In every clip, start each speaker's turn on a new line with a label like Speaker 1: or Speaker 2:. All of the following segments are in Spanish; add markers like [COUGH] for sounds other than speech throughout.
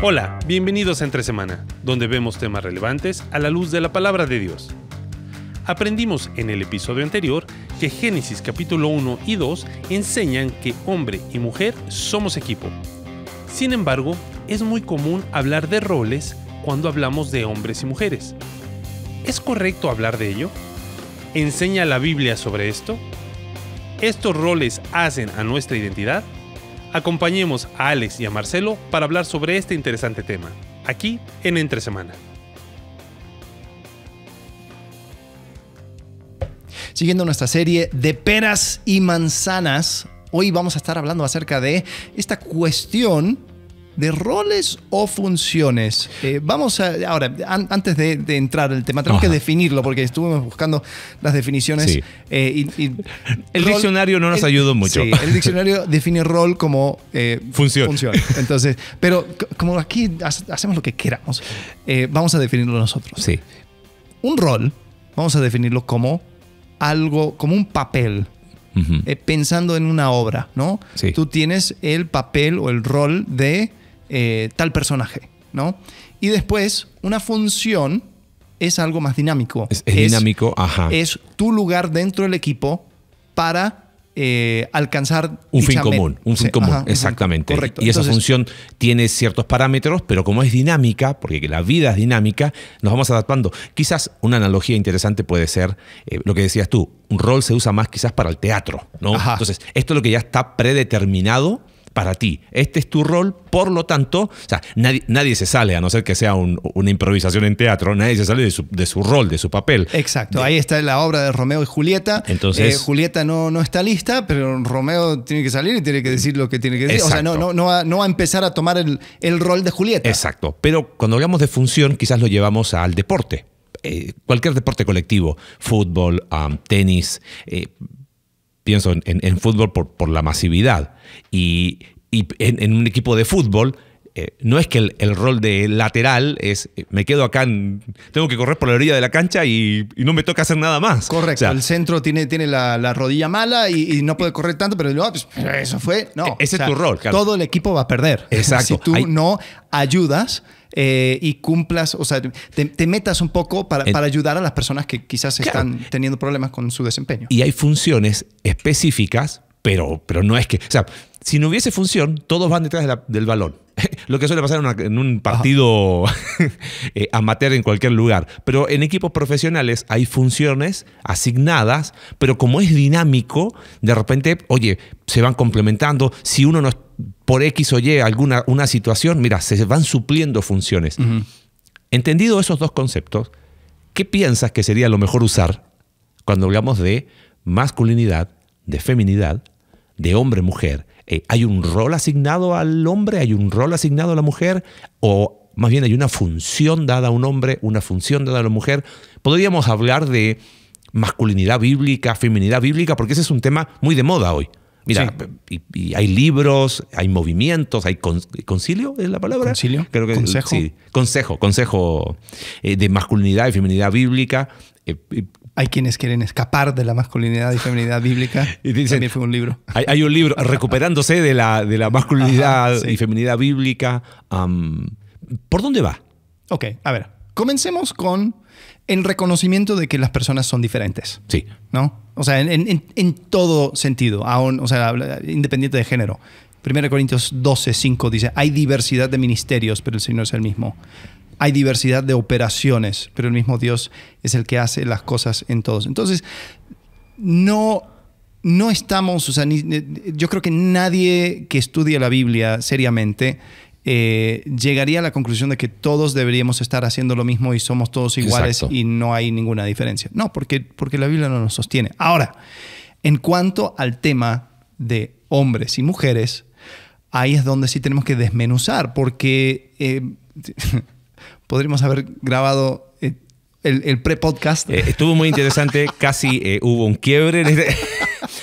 Speaker 1: Hola, bienvenidos a Entre Semana, donde vemos temas relevantes a la luz de la palabra de Dios. Aprendimos en el episodio anterior que Génesis capítulo 1 y 2 enseñan que hombre y mujer somos equipo. Sin embargo, es muy común hablar de roles cuando hablamos de hombres y mujeres. ¿Es correcto hablar de ello? ¿Enseña la Biblia sobre esto? ¿Estos roles hacen a nuestra identidad? Acompañemos a Alex y a Marcelo para hablar sobre este interesante tema, aquí en Entre Semana.
Speaker 2: Siguiendo nuestra serie de peras y manzanas, hoy vamos a estar hablando acerca de esta cuestión de roles o funciones. Eh, vamos a, ahora, antes de, entrar al tema, tenemos que definirlo porque estuvimos buscando las definiciones. Eh, el diccionario no nos ayudó mucho. Sí, el diccionario [LAUGHS] define rol como eh, función. Entonces, pero como aquí hacemos lo que queramos, vamos a definirlo nosotros. Sí. Un rol, vamos a definirlo como algo, como un papel, pensando en una obra, ¿no? Tú tienes el papel o el rol de eh, tal personaje, ¿no? Y después, una función es algo más dinámico. Es, dinámico,
Speaker 3: ajá. Es
Speaker 2: tu lugar dentro del equipo para eh, alcanzar un fin común, un fin común, exactamente. correcto. Y esa función
Speaker 3: tiene ciertos parámetros, pero como es dinámica, porque la vida es dinámica, nos vamos adaptando. Quizás una analogía interesante puede ser eh, lo que decías tú, un rol se usa más quizás para el teatro, ¿no? Entonces, esto es lo que ya está predeterminado para ti, este es tu rol, por lo tanto, o sea, nadie, se sale, a no ser que sea una improvisación en teatro, nadie se sale de su, rol, de su papel.
Speaker 2: Exacto, ahí está la obra de Romeo y Julieta. Eh, Julieta no, no está lista, pero Romeo tiene que salir y tiene que decir lo que tiene que decir. O sea, no, no, no, va, a empezar a tomar el, rol de Julieta.
Speaker 3: Exacto, pero cuando hablamos de función, quizás lo llevamos al deporte. Eh, cualquier deporte colectivo, fútbol, tenis, eh, pienso en, en, fútbol por, por, la masividad. Y, en, un equipo de fútbol, eh, no es que el, rol de lateral es, eh, me quedo acá, tengo que correr por
Speaker 2: la orilla de la cancha y, no me toca hacer nada más. Correcto, el centro tiene, tiene la, rodilla mala y, no puede correr tanto, pero ah, pues, eso fue, no. E-, ese es tu rol. Todo el equipo va a perder. Exacto. si tú no ayudas eh, y cumplas, o sea, te, metas un poco para, ayudar a las personas que quizás están teniendo problemas con su desempeño.
Speaker 3: Y hay funciones específicas, pero, pero no es que, o sea, si no hubiese función, todos van detrás del balón. [LAUGHS] lo que suele pasar en, un partido [LAUGHS] eh, amateur en cualquier lugar. Pero en equipos profesionales hay funciones asignadas, pero como es dinámico, de repente, oye, se van complementando. Si uno no es por X o Y alguna una situación, mira, se van supliendo funciones. Entendido esos dos conceptos, ¿qué piensas que sería lo mejor usar cuando hablamos de masculinidad, de feminidad, de hombre-mujer eh, ¿hay un rol asignado al hombre? ¿Hay un rol asignado a la mujer? ¿O más bien hay una función dada a un hombre, una función dada a la mujer? Podríamos hablar de masculinidad bíblica, feminidad bíblica, porque ese es un tema muy de moda hoy. Mira, y, hay libros, hay movimientos, hay concilio, es la palabra. Concilio. Creo que consejo. consejo, consejo eh, de masculinidad y feminidad bíblica. Eh,
Speaker 2: hay quienes quieren escapar de la masculinidad y feminidad bíblica. [LAUGHS] y dice También fue un libro.
Speaker 3: Hay, un libro recuperándose de la, de la masculinidad y feminidad bíblica.
Speaker 2: ¿Por dónde va? Ok, a ver. Comencemos con el reconocimiento de que las personas son diferentes. Sí. ¿No? O sea, en, en, todo sentido, aún, o sea, independiente de género. 1 Corintios 12, 5 dice, hay diversidad de ministerios, pero el Señor es el mismo hay diversidad de operaciones, pero el mismo Dios es el que hace las cosas en todos. Entonces, no no estamos, o sea, yo creo que nadie que estudie la Biblia seriamente eh, llegaría a la conclusión de que todos deberíamos estar haciendo lo mismo y somos todos iguales y no hay ninguna diferencia. No, porque, porque la Biblia no nos sostiene. Ahora, en cuanto al tema de hombres y mujeres, ahí es donde sí tenemos que desmenuzar, porque... Eh, [LAUGHS] podríamos haber grabado eh, el, pre-podcast. Eh, estuvo muy interesante, casi eh, hubo un quiebre. Este- [LAUGHS]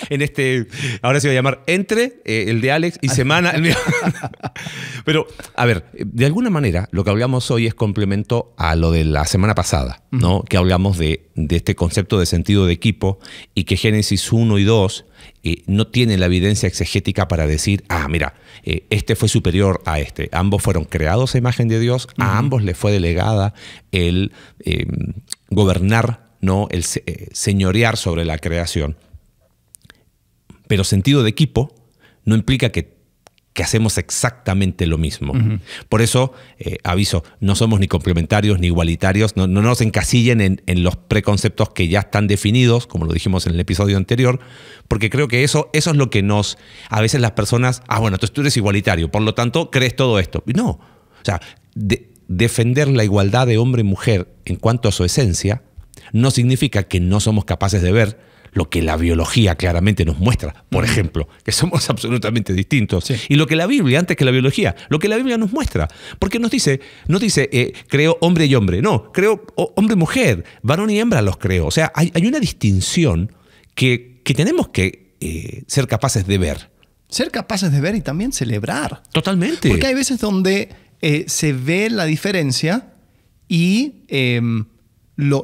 Speaker 2: en
Speaker 3: este, ahora se va a llamar Entre, eh, el de Alex, y Semana. [LAUGHS] Pero, a ver, de alguna manera, lo que hablamos hoy es complemento a lo de la semana pasada, ¿no? Que hablamos de, este concepto de sentido de equipo y que Génesis 1 y 2 eh, no tienen la evidencia exegética para decir, ah, mira, eh, este fue superior a este. Ambos fueron creados a imagen de Dios, a ambos les fue delegada el gobernar, ¿no? el señorear sobre la creación. Pero sentido de equipo no implica que, hacemos exactamente lo mismo. Por eso, eh, aviso, no somos ni complementarios ni igualitarios, no, nos encasillen en, los preconceptos que ya están definidos, como lo dijimos en el episodio anterior, porque creo que eso, eso es lo que nos... A veces las personas, ah, bueno, entonces tú eres igualitario, por lo tanto, crees todo esto. No, o sea, defender la igualdad de hombre y mujer en cuanto a su esencia no significa que no somos capaces de ver lo que la biología claramente nos muestra, por ejemplo, que somos [LAUGHS] absolutamente distintos, y lo que la Biblia, antes que la biología, lo que la Biblia nos muestra, porque nos dice, no dice, eh, creo hombre y hombre, no, creo hombre y mujer, varón y hembra los creo, o sea, hay, una distinción que, tenemos que
Speaker 2: eh, ser capaces de ver. Ser capaces de ver y también celebrar. Totalmente. Porque hay veces donde eh, se ve la diferencia y em, lo,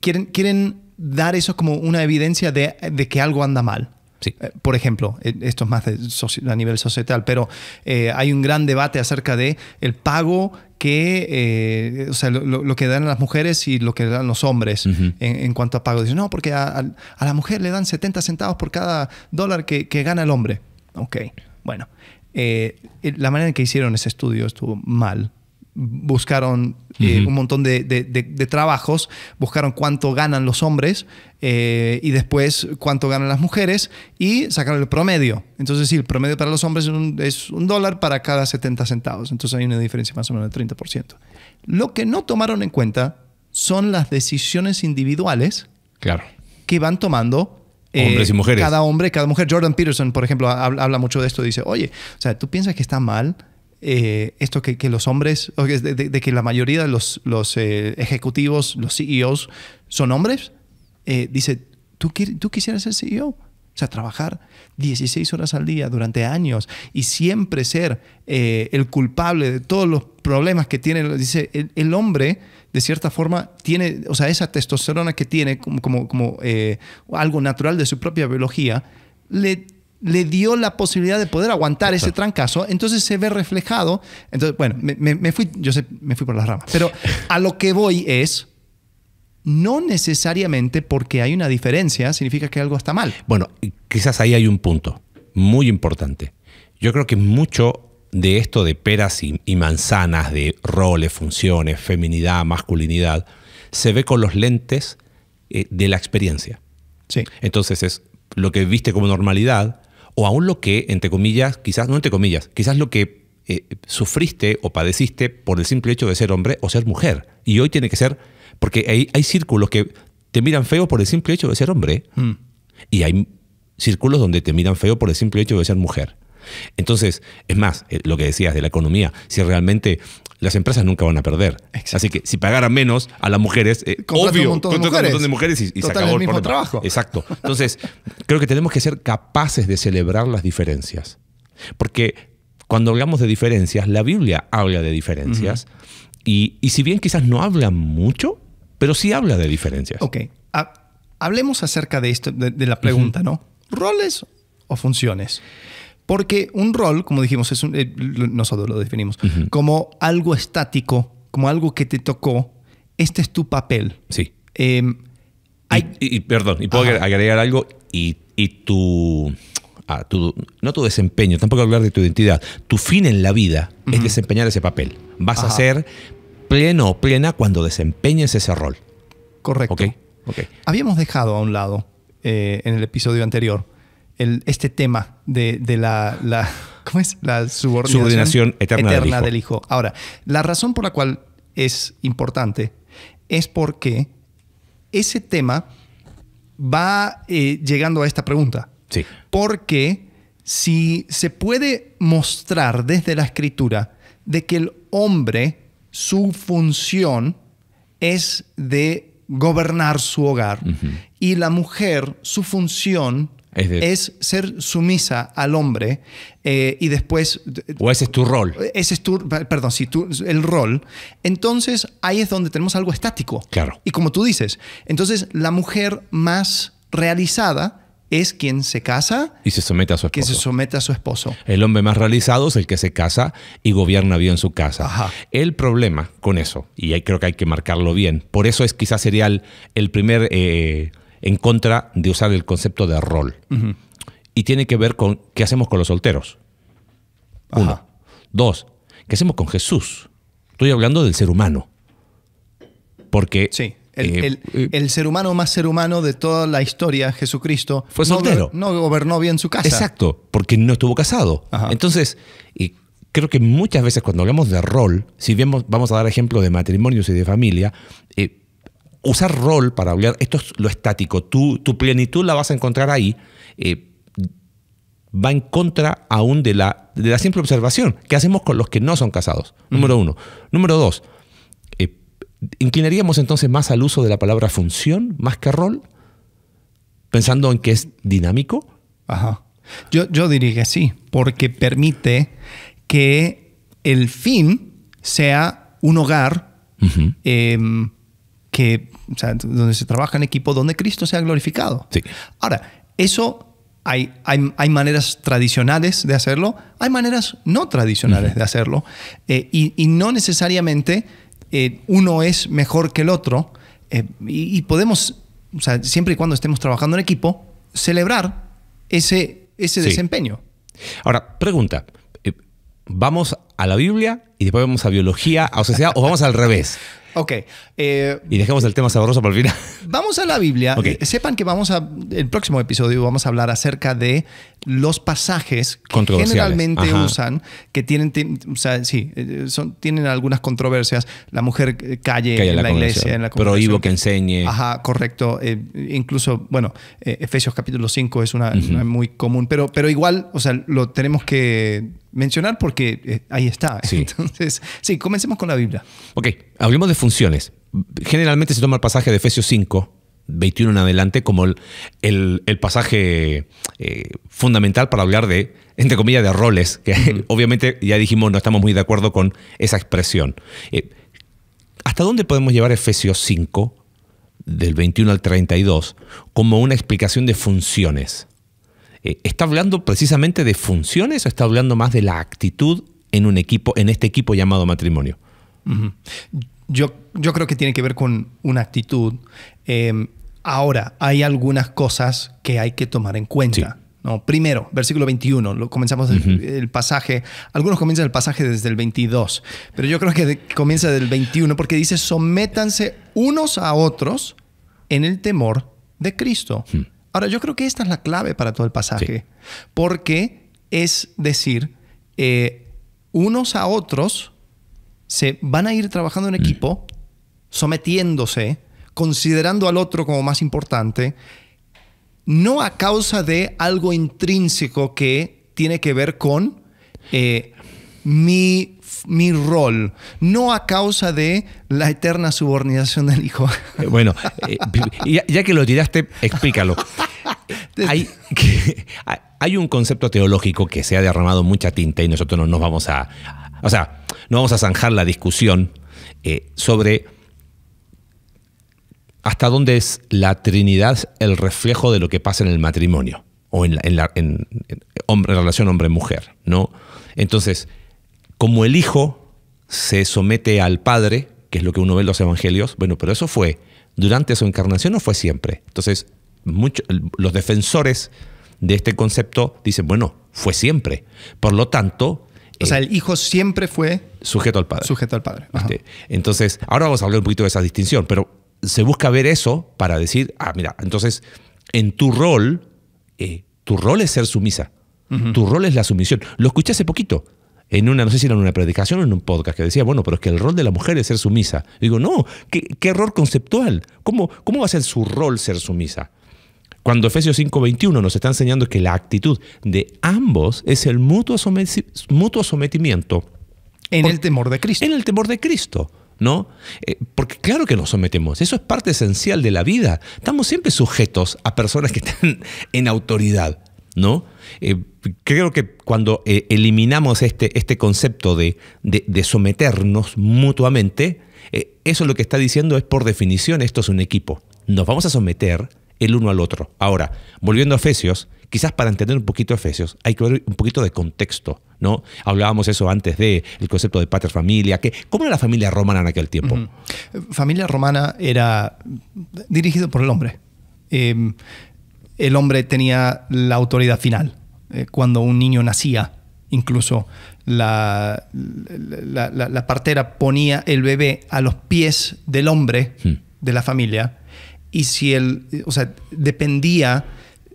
Speaker 2: quieren, quieren dar eso como una evidencia de, que algo anda mal. Sí. Eh, por ejemplo, eh, esto es más a nivel societal, pero eh, hay un gran debate acerca de el pago que, o sea, lo, que dan las mujeres y lo que dan los hombres en, cuanto a pago. Dicen, no, porque a, la mujer le dan 70 centavos por cada dólar que, gana el hombre. Ok, bueno. la manera en que hicieron ese estudio estuvo mal, buscaron eh, un montón de, trabajos, buscaron cuánto ganan los hombres eh, y después cuánto ganan las mujeres y sacaron el promedio. Entonces sí, el promedio para los hombres es un, dólar para cada 70 centavos, entonces hay una diferencia más o menos del 30%. Lo que no tomaron en cuenta son las decisiones individuales claro. que van tomando eh, hombres y mujeres. Cada hombre, cada mujer. Jordan Peterson, por ejemplo, habla, mucho de esto. Dice, oye, o sea, ¿tú piensas que está mal eh, esto que, los hombres, de, que la mayoría de los, eh, ejecutivos, los CEOs, son hombres, eh, dice, ¿tú, ¿tú quisieras ser CEO? O sea, trabajar 16 horas al día durante años y siempre ser el culpable de todos los problemas que tiene. Dice, el, hombre, de cierta forma, tiene, o sea, esa testosterona que tiene como, como, algo natural de su propia biología, le le dio la posibilidad de poder aguantar ese trancazo, entonces se ve reflejado. Entonces, bueno, me, fui, yo me fui por las ramas, pero a lo que voy es, no necesariamente porque hay una diferencia significa que algo está mal. Bueno, quizás
Speaker 3: ahí hay un punto muy importante. Yo creo que mucho de esto de peras y, manzanas, de roles, funciones, feminidad, masculinidad, se ve con los lentes eh, de la experiencia. Entonces es lo que viste como normalidad, o aún lo que, entre comillas, quizás, no entre comillas, quizás lo que eh, sufriste o padeciste por el simple hecho de ser hombre o ser mujer. Y hoy tiene que ser, porque hay, hay círculos que te miran feo por el simple hecho de ser hombre mm. y hay círculos donde te miran feo por el simple hecho de ser mujer. Entonces, es más, eh, lo que decías de la economía, si realmente las empresas nunca van a perder. Así que si pagaran menos a las mujeres, eh, obvio, un montón, de mujeres. y, el, trabajo. Exacto. Entonces, [LAUGHS] creo que tenemos que ser capaces de celebrar las diferencias. Porque cuando hablamos de diferencias, la Biblia habla de diferencias. y, si bien quizás no habla mucho, pero sí
Speaker 2: habla de diferencias. Ok. hablemos acerca de esto, de, la pregunta, ¿no? ¿Roles o funciones? Porque un rol, como dijimos, es un, eh, nosotros lo definimos como algo estático, como algo que te tocó. Este es tu papel.
Speaker 3: Sí. Em, perdón, y puedo agregar algo y, y ah, tu, no tu desempeño, tampoco hablar de tu identidad. Tu fin en la vida es desempeñar ese papel. Vas a ser pleno o plena cuando desempeñes ese rol.
Speaker 2: Correcto. Okay. Habíamos dejado a un lado eh, en el episodio anterior este tema de, [LAUGHS] la, subordinación, eterna, del, hijo. Ahora, la razón por la cual es importante es porque ese tema va eh, llegando a esta pregunta. Sí. Porque si se puede mostrar desde la escritura de que el hombre, su función es de gobernar su hogar y la mujer, su función es, ser sumisa al hombre eh, y después... O ese es tu rol. Ese es tu, perdón, si tú, el rol. Entonces ahí es donde tenemos algo estático. Claro. Y como tú dices, entonces la mujer más realizada es quien se casa
Speaker 3: y se somete a su esposo. se somete a su esposo. El hombre más realizado es el que se casa y gobierna bien su casa. El problema con eso, y ahí creo que hay que marcarlo bien, por eso es quizás sería el, primer... Eh, en contra de usar el concepto de rol. Y tiene que ver con qué hacemos con los solteros. Uno. Dos, ¿qué
Speaker 2: hacemos con Jesús? Estoy hablando del ser humano. Porque sí. El, eh, ser humano más ser humano de toda la historia, Jesucristo, fue soltero. No, gobernó bien su casa. Exacto,
Speaker 3: porque no estuvo casado. Entonces, y creo que muchas veces cuando hablamos de rol, si vemos, vamos a dar ejemplos de matrimonios y de familia, eh, usar rol para hablar, esto es lo estático, tu, plenitud la vas a encontrar ahí, eh, va en contra aún de la, de la simple observación que hacemos con los que no son casados, número uno. Número dos, eh, inclinaríamos entonces más al uso de la palabra función más que rol, pensando en que es dinámico.
Speaker 2: Ajá. Yo, yo diría que sí, porque permite que el fin sea un hogar que, donde se trabaja en equipo, donde Cristo se ha glorificado. Ahora, eso hay, hay, maneras tradicionales de hacerlo, hay maneras no tradicionales de hacerlo, eh, y, no necesariamente eh, uno es mejor que el otro, eh, y, podemos, siempre y cuando estemos trabajando en equipo, celebrar ese, ese desempeño.
Speaker 3: Ahora, pregunta, vamos a la Biblia
Speaker 2: y después vamos a biología, a sociedad, o vamos al revés. [LAUGHS] Ok. Eh, y dejemos el tema sabroso para el final. Vamos a la Biblia. Eh, sepan que vamos a. El próximo episodio vamos a hablar acerca de los pasajes que generalmente usan, que tienen. O sea, sí, eh, son, tienen algunas controversias. La mujer calle, en la, iglesia, en la Prohíbo que enseñe. Ajá, correcto. incluso, bueno, Efesios capítulo 5 es una, muy común, pero, pero igual, o sea, lo tenemos que mencionar porque eh, ahí está. [LAUGHS] Entonces, sí, comencemos con la Biblia.
Speaker 3: Ok, hablemos de funciones. Generalmente se toma el pasaje de Efesios 5, 21 en adelante, como el, pasaje eh, fundamental para hablar de, entre comillas, de roles, que [LAUGHS] obviamente ya dijimos no estamos muy de acuerdo con esa expresión. Eh, ¿Hasta dónde podemos llevar Efesios 5, del 21 al 32, como una explicación de funciones? Eh, ¿Está hablando precisamente de funciones o está hablando más de la actitud en un equipo, en este equipo llamado matrimonio?
Speaker 2: yo, yo, creo que tiene que ver con una actitud. Em, ahora, hay algunas cosas que hay que tomar en cuenta. No, primero, versículo 21, lo, comenzamos el, pasaje, algunos comienzan el pasaje desde el 22, pero yo creo que comienza del 21 porque dice, sométanse unos a otros en el temor de Cristo. Hmm. Ahora, yo creo que esta es la clave para todo el pasaje, porque es decir, eh, unos a otros se van a ir trabajando en mm. equipo, sometiéndose, considerando al otro como más importante, no a causa de algo intrínseco que tiene que ver con eh, mi mi rol, no a causa de la eterna subordinación del hijo. Eh, bueno, eh,
Speaker 3: [LAUGHS] ya, que lo tiraste, explícalo. Hay, un concepto teológico que se ha derramado mucha tinta y nosotros no nos vamos a. O sea, no vamos a zanjar la discusión eh, sobre hasta dónde es la Trinidad el reflejo de lo que pasa en el matrimonio o en, la, relación hombre-mujer, ¿no? Entonces, como el Hijo se somete al Padre, que es lo que uno ve en los evangelios, bueno, pero eso fue durante su encarnación o fue siempre. Entonces, muchos los defensores de este concepto dicen, bueno, fue siempre. Por lo tanto... O sea, el eh, Hijo siempre fue... Sujeto al Padre. Sujeto al Padre. Este, entonces, ahora vamos a hablar un poquito de esa distinción, pero se busca ver eso para decir, ah, mira, entonces, en tu rol, eh, tu rol es ser sumisa. Tu rol es la sumisión. Lo escuché hace poquito en una, no sé si era en una predicación o en un podcast, que decía, bueno, pero es que el rol de la mujer es ser sumisa. digo, no, ¿qué, error conceptual. ¿Cómo, ¿Cómo va a ser su rol ser sumisa? Cuando Efesios 5:21 nos está enseñando que la actitud de ambos es el mutuo, sometimiento. En el temor de Cristo. En el temor de Cristo. ¿no? Eh, porque claro que nos sometemos, eso es parte esencial de la vida. Estamos siempre sujetos a personas que están [LAUGHS] en autoridad. ¿no? Eh, creo que cuando eh, eliminamos este, este concepto de, someternos mutuamente, eh, eso lo que está diciendo es, por definición, esto es un equipo. Nos vamos a someter el uno al otro. Ahora, volviendo a Efesios, quizás para entender un poquito Efesios hay que ver un poquito de contexto, ¿no? Hablábamos eso antes del concepto de pater familia, cómo era la familia romana en aquel tiempo.
Speaker 2: Familia romana era dirigida por el hombre el hombre tenía la autoridad final. Eh, cuando un niño nacía, incluso la, la, partera ponía el bebé a los pies del hombre hmm. de la familia y si él, o sea, dependía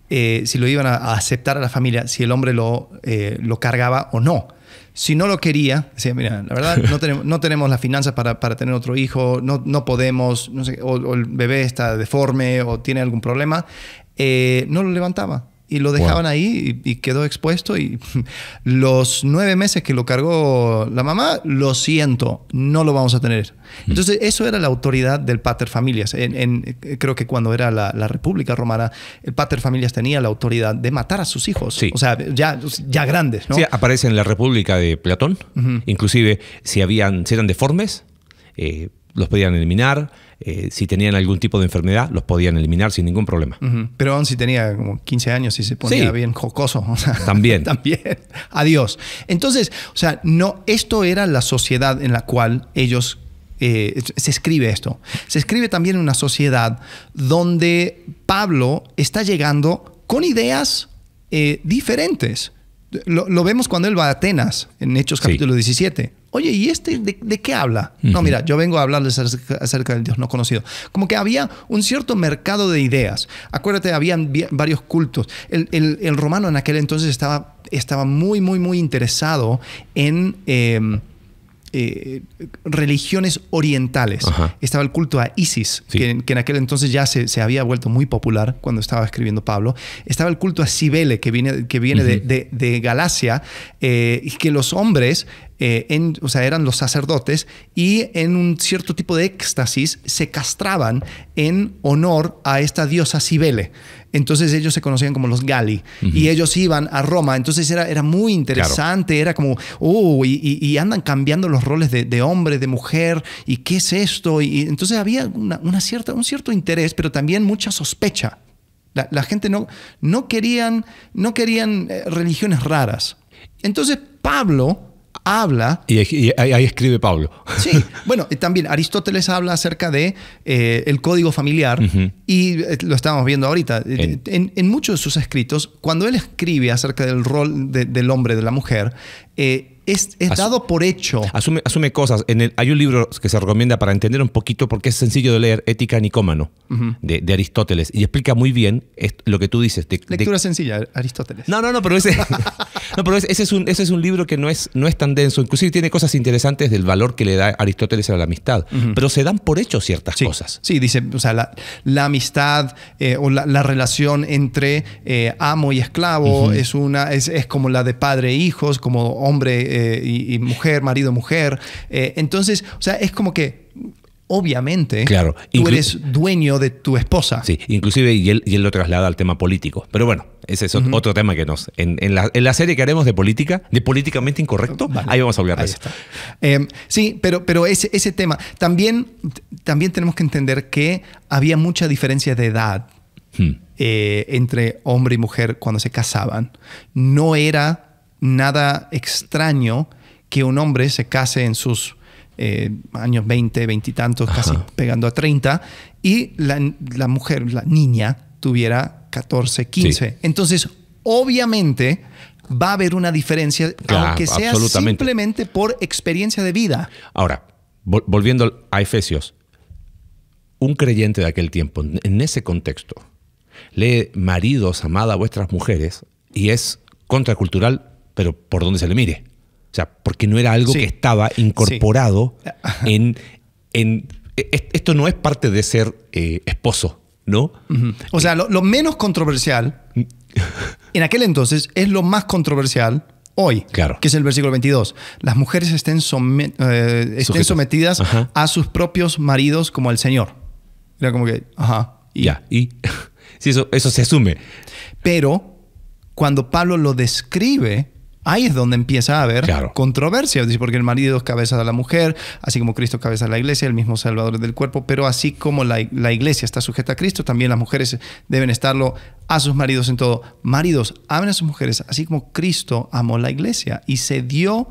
Speaker 2: eh, si lo iban a, aceptar a la familia, si el hombre lo, eh, lo cargaba o no. Si no lo quería, decía, mira, la verdad, no [LAUGHS] tenemos, no tenemos las finanzas para, para, tener otro hijo, no, no podemos, no o, el bebé está deforme o tiene algún problema, eh, no lo levantaba y lo dejaban ahí y, quedó expuesto. Y [LAUGHS] los nueve meses que lo cargó la mamá, lo siento, no lo vamos a tener. Mm. Entonces, eso era la autoridad del pater familias. En, eh, creo que cuando era la, República Romana, el pater familias tenía la autoridad de matar a sus hijos. O sea, ya, ya grandes. Sí,
Speaker 3: aparece en la República de Platón. Inclusive, si, habían, eran deformes, eh, los podían eliminar eh, si tenían algún tipo de enfermedad, los podían eliminar sin ningún problema.
Speaker 2: Pero aún si tenía como 15 años y se ponía bien jocoso. también. [LAUGHS] también. Adiós. Entonces, o sea, no, esto era la sociedad en la cual ellos eh, se escribe esto. Se escribe también en una sociedad donde Pablo está llegando con ideas eh, diferentes. Lo, vemos cuando él va a Atenas, en Hechos capítulo 17 oye, ¿y este de, qué habla? No, mira, yo vengo a hablarles acerca, del Dios no conocido. Como que había un cierto mercado de ideas. Acuérdate, habían varios cultos. El, romano en aquel entonces estaba, estaba muy, muy, muy interesado en... Em, eh, religiones orientales. Estaba el culto a Isis, que, en aquel entonces ya se, había vuelto muy popular cuando estaba escribiendo Pablo. Estaba el culto a Cibele, que viene, que viene de, de, Galacia, eh, y que los hombres eh, sea, eran los sacerdotes y en un cierto tipo de éxtasis se castraban en honor a esta diosa Cibele. Entonces ellos se conocían como los Gali y ellos iban a Roma. Entonces era, era muy interesante, era como, oh, y, andan cambiando los roles de, hombre, de mujer, y qué es esto. Y, entonces había una, cierta, un cierto interés, pero también mucha sospecha. La, la gente no, no querían, no querían eh, religiones raras. Entonces Pablo habla... Y, ahí, escribe Pablo. Sí, bueno, también Aristóteles habla acerca de eh, el código familiar y eh, lo estamos viendo ahorita. Eh, en, muchos de sus escritos, cuando él escribe acerca del rol del hombre, de la mujer, es, dado por hecho. Asume,
Speaker 3: asume cosas. hay un libro que se recomienda para entender un poquito porque es sencillo de leer, Ética Nicómano, de, Aristóteles, y explica muy bien lo que tú dices. Lectura
Speaker 2: sencilla, Aristóteles.
Speaker 3: No, no, no, pero [LAUGHS] ese, es, un, ese es un libro que no es, no es tan denso. Inclusive tiene cosas interesantes
Speaker 2: del valor que le da Aristóteles a la amistad, pero se dan por hecho ciertas cosas. Sí, dice, o sea, la, amistad eh, o la, relación entre eh, amo y esclavo es, una, es, es, como la de padre e hijos, como hombre eh, y, mujer, marido, mujer. Eh, entonces, o sea, es como que obviamente tú eres dueño de tu
Speaker 3: esposa. Sí, inclusive y él, lo traslada al tema político. Pero bueno, ese es otro tema que nos... En, la, serie que haremos de política, de políticamente incorrecto, ahí vamos a hablar de eso.
Speaker 2: Eh, sí, pero, pero ese, tema. También, también tenemos que entender que había mucha diferencia de edad hmm. entre hombre y mujer cuando se casaban. No era nada extraño que un hombre se case en sus eh, años 20, 20 y tantos, casi pegando a 30, y la, mujer, la niña, tuviera 14, 15. Entonces, obviamente, va a haber una diferencia, aunque sea simplemente por experiencia de vida.
Speaker 3: Ahora, volviendo a Efesios, un creyente de aquel tiempo, en ese contexto, lee maridos, amada a vuestras mujeres, y es contracultural pero por donde se le mire. O sea, porque no era algo que estaba incorporado en, en, e, e, Esto no es parte de ser eh, esposo, ¿no?
Speaker 2: O sea, lo, menos controversial [LAUGHS] en aquel entonces es lo más controversial hoy, claro. que es el versículo 22. Las mujeres estén, eh, sometidas a sus propios maridos como al Señor. Era como que, ajá. Y, ya, y [LAUGHS] eso, eso se asume. Pero cuando Pablo lo describe, ahí es donde empieza a haber claro. controversia, porque el marido es cabeza de la mujer, así como Cristo cabeza de la iglesia, el mismo Salvador del cuerpo, pero así como la, iglesia está sujeta a Cristo, también las mujeres deben estarlo a sus maridos en todo. Maridos, amen a sus mujeres, así como Cristo amó la iglesia y se dio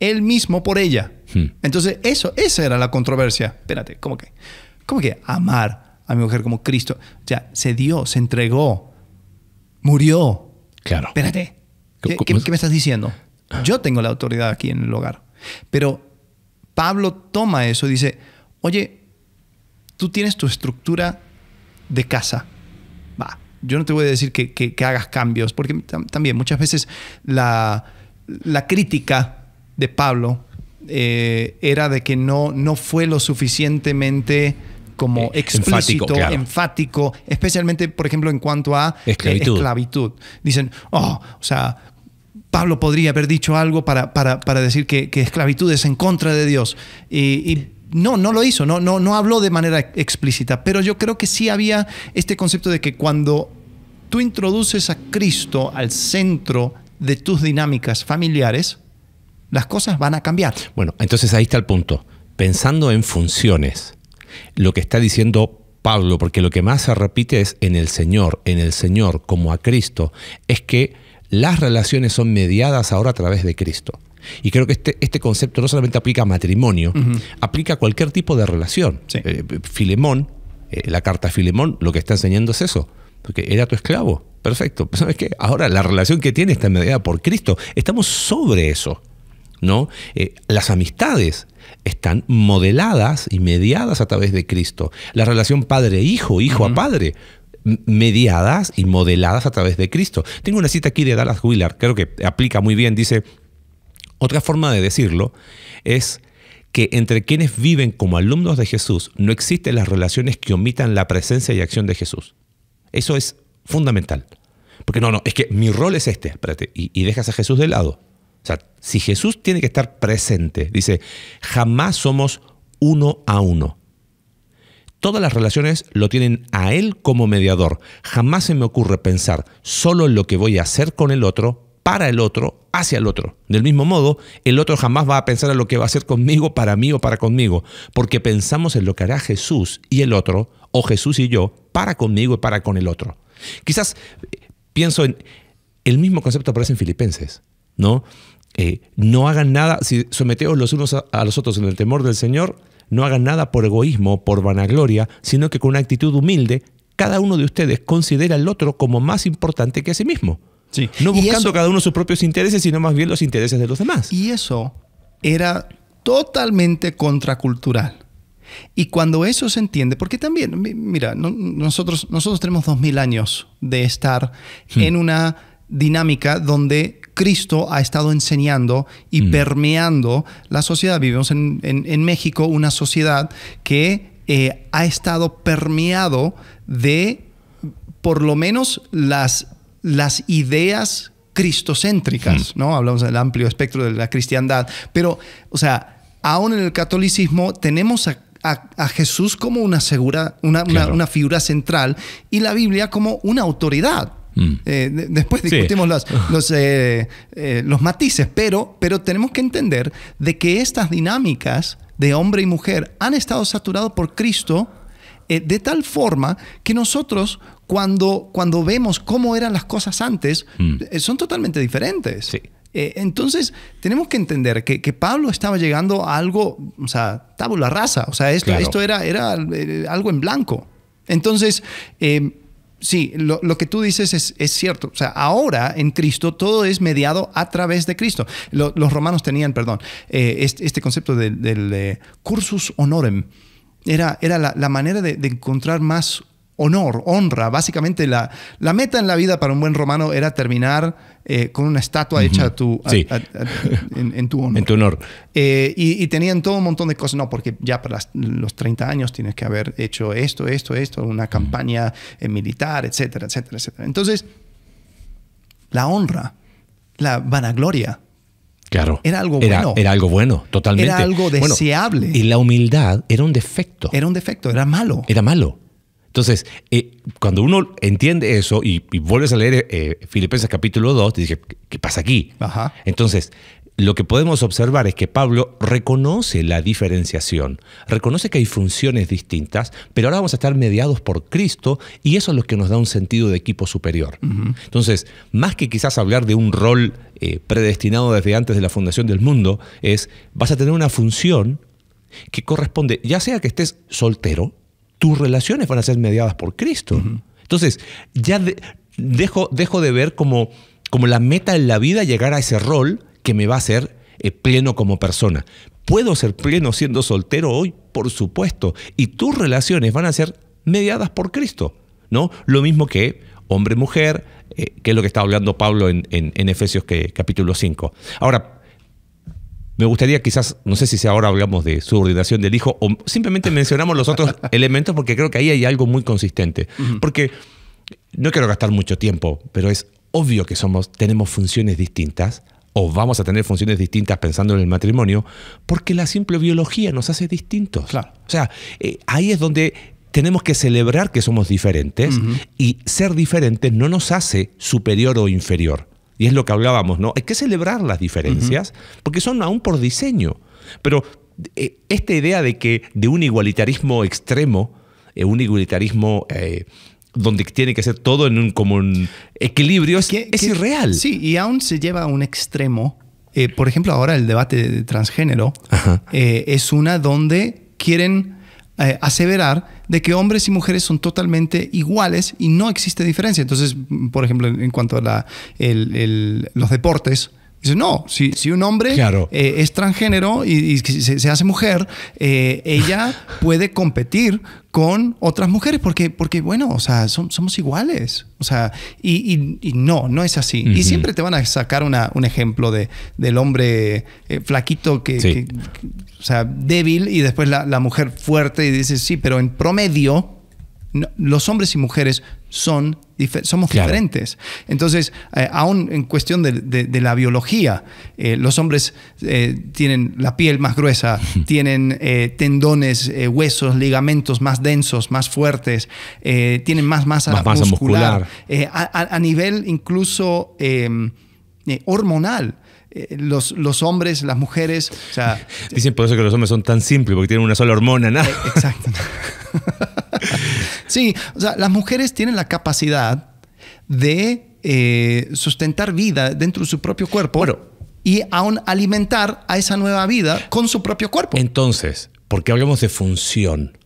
Speaker 2: él mismo por ella. Hmm. Entonces, eso, esa era la controversia. Espérate, ¿cómo que? ¿Cómo que amar a mi mujer como Cristo? O sea, se dio, se entregó, murió. Claro. Espérate. ¿Qué, me estás diciendo? Yo tengo la autoridad aquí en el hogar. Pero Pablo toma eso y dice, oye, tú tienes tu estructura de casa. Va, yo no te voy a decir que, hagas cambios, porque también muchas veces la, la crítica de Pablo eh, era de que no, no fue lo suficientemente como eh, explícito, enfático, especialmente, por ejemplo, en cuanto a eh, esclavitud. Dicen, oh, o sea, Pablo podría haber dicho algo para, para, para decir que, esclavitud es en contra de Dios. Y, no, no lo hizo, no, no, no habló de manera explícita, pero yo creo que sí había este concepto de que cuando tú introduces a Cristo al centro de tus dinámicas familiares, las cosas van a cambiar.
Speaker 3: Bueno, entonces ahí está el punto. Pensando en funciones, lo que está diciendo Pablo, porque lo que más se repite es en el Señor, en el Señor, como a Cristo, es que las relaciones son mediadas ahora a través de Cristo. Y creo que este, este concepto no solamente aplica a matrimonio, aplica a cualquier tipo de relación. Eh, Filemón, eh, la carta a Filemón, lo que está enseñando es eso, porque era tu esclavo, perfecto. Pues, ¿Sabes qué? Ahora la relación que tiene está mediada por Cristo. Estamos sobre eso, ¿no? Eh, las amistades, están modeladas y mediadas a través de Cristo. La relación padre-hijo, hijo, a padre, mediadas y modeladas a través de Cristo. Tengo una cita aquí de Dallas Willard, creo que aplica muy bien, dice, otra forma de decirlo es que entre quienes viven como alumnos de Jesús no existen las relaciones que omitan la presencia y acción de Jesús. Eso es fundamental. Porque no, no, es que mi rol es este, espérate, y, y dejas a Jesús de lado. O sea, si Jesús tiene que estar presente, dice, jamás somos uno a uno. Todas las relaciones lo tienen a Él como mediador. Jamás se me ocurre pensar solo en lo que voy a hacer con el otro, para el otro, hacia el otro. Del mismo modo, el otro jamás va a pensar en lo que va a hacer conmigo, para mí o para conmigo, porque pensamos en lo que hará Jesús y el otro, o Jesús y yo, para conmigo y para con el otro. Quizás eh, pienso en... El mismo concepto aparece en Filipenses, ¿no? Eh, no hagan nada, si someteos los unos a, los otros en el temor del Señor, no hagan nada por egoísmo, por vanagloria, sino que con una actitud humilde, cada uno de ustedes considera al otro como más importante que a sí mismo. Sí. No buscando
Speaker 2: cada uno sus propios intereses, sino más bien los intereses de los demás. Y eso era totalmente contracultural. Y cuando eso se entiende, porque también, mira, nosotros, nosotros tenemos 2.000 años de estar hmm. en una dinámica donde Cristo ha estado enseñando y mm. permeando la sociedad. Vivimos en, México una sociedad que eh, ha estado permeado de por lo menos las, las ideas cristocéntricas, mm. ¿no? Hablamos del amplio espectro de la cristiandad, pero, o sea, aún en el catolicismo tenemos a Jesús como una, segura, una, figura central y la Biblia como una autoridad. Mm. Eh, después discutimos [LAUGHS] eh, eh, los, matices, pero, pero tenemos que entender de que estas dinámicas de hombre y mujer han estado saturadas por Cristo de tal forma que nosotros cuando, cuando vemos cómo eran las cosas antes, mm. son totalmente diferentes. entonces, tenemos que entender que, Pablo estaba llegando a algo, o sea, tabula rasa, o sea, esto, esto era, era, algo en blanco. Entonces, Sí, lo, que tú dices es, cierto. O sea, ahora en Cristo todo es mediado a través de Cristo. los romanos tenían, perdón, eh, este, este, concepto del eh, cursus honorem. Era, era la, manera de, de, encontrar más honor, honra. Básicamente la, meta en la vida para un buen romano era terminar eh, con una estatua hecha en, tu honor. En tu honor. Eh, y, tenían todo un montón de cosas, no, porque ya para los 30 años tienes que haber hecho esto, esto, esto, una campaña eh, militar, etcétera, etcétera, etcétera. Entonces, la honra, la vanagloria.
Speaker 3: Claro. Era algo bueno. Era algo bueno, totalmente. Era algo deseable. y la humildad era un defecto. Era un defecto, era malo. Era malo. Entonces, eh, cuando uno entiende eso y, vuelves a leer eh, eh, Filipenses capítulo 2, te dice, ¿qué pasa aquí? Entonces, lo que podemos observar es que Pablo reconoce la diferenciación, reconoce que hay funciones distintas, pero ahora vamos a estar mediados por Cristo y eso es lo que nos da un sentido de equipo superior. Entonces, más que quizás hablar de un rol predestinado desde antes de la fundación del mundo, es vas a tener una función que corresponde, ya sea que estés soltero, tus relaciones van a ser mediadas por Cristo. Entonces, ya dejo, de ver como, como la meta en la vida llegar a ese rol que me va a hacer eh, pleno como persona. ¿Puedo ser pleno siendo soltero hoy? Por supuesto. Y tus relaciones van a ser mediadas por Cristo. ¿no? Lo mismo que hombre-mujer, eh, que es lo que está hablando Pablo en, Efesios que, capítulo 5. Ahora, me gustaría quizás, no sé si ahora hablamos de subordinación del hijo o simplemente mencionamos los otros [LAUGHS] elementos porque creo que ahí hay algo muy consistente. Porque no quiero gastar mucho tiempo, pero es obvio que somos, tenemos funciones distintas o vamos a tener funciones distintas pensando en el matrimonio porque la simple biología nos hace distintos. O sea, eh, ahí es donde tenemos que celebrar que somos diferentes y ser diferentes no nos hace superior o inferior. Y es lo que hablábamos, ¿no? Hay que celebrar las diferencias, porque son aún por diseño. Pero eh, esta idea de que de un igualitarismo extremo, eh, un igualitarismo eh, donde tiene que ser todo en un común equilibrio, es, es irreal. Sí,
Speaker 2: y aún se lleva a un extremo. por ejemplo, ahora el debate de transgénero es una donde quieren eh, aseverar de que hombres y mujeres son totalmente iguales y no existe diferencia. Entonces, por ejemplo, en, cuanto a los deportes, Dices, no, si, si un hombre eh, es transgénero y, se, hace mujer, eh, ella [LAUGHS] puede competir con otras mujeres porque, porque bueno, o sea, somos iguales. O sea, y, no, no es así. Y siempre te van a sacar un ejemplo de, del hombre eh, flaquito que, o sea, débil y después la, mujer fuerte y dices, sí, pero en promedio, los hombres y mujeres son somos diferentes. Entonces, eh, aún en cuestión de, la biología, eh, los hombres eh, tienen la piel más gruesa, [LAUGHS] tienen tendones, huesos, ligamentos más densos, más fuertes, tienen más masa, muscular, a, nivel incluso hormonal. Eh, los, hombres, las mujeres. [LAUGHS]
Speaker 3: Dicen por eso que los hombres son tan simples, porque tienen una sola hormona, ¿no? Eh, exacto.
Speaker 2: [LAUGHS] sí, o sea, las mujeres tienen la capacidad de eh, sustentar vida dentro de su propio cuerpo. y aún alimentar a esa nueva vida con su propio
Speaker 3: cuerpo. Entonces, ¿por qué hablamos de función?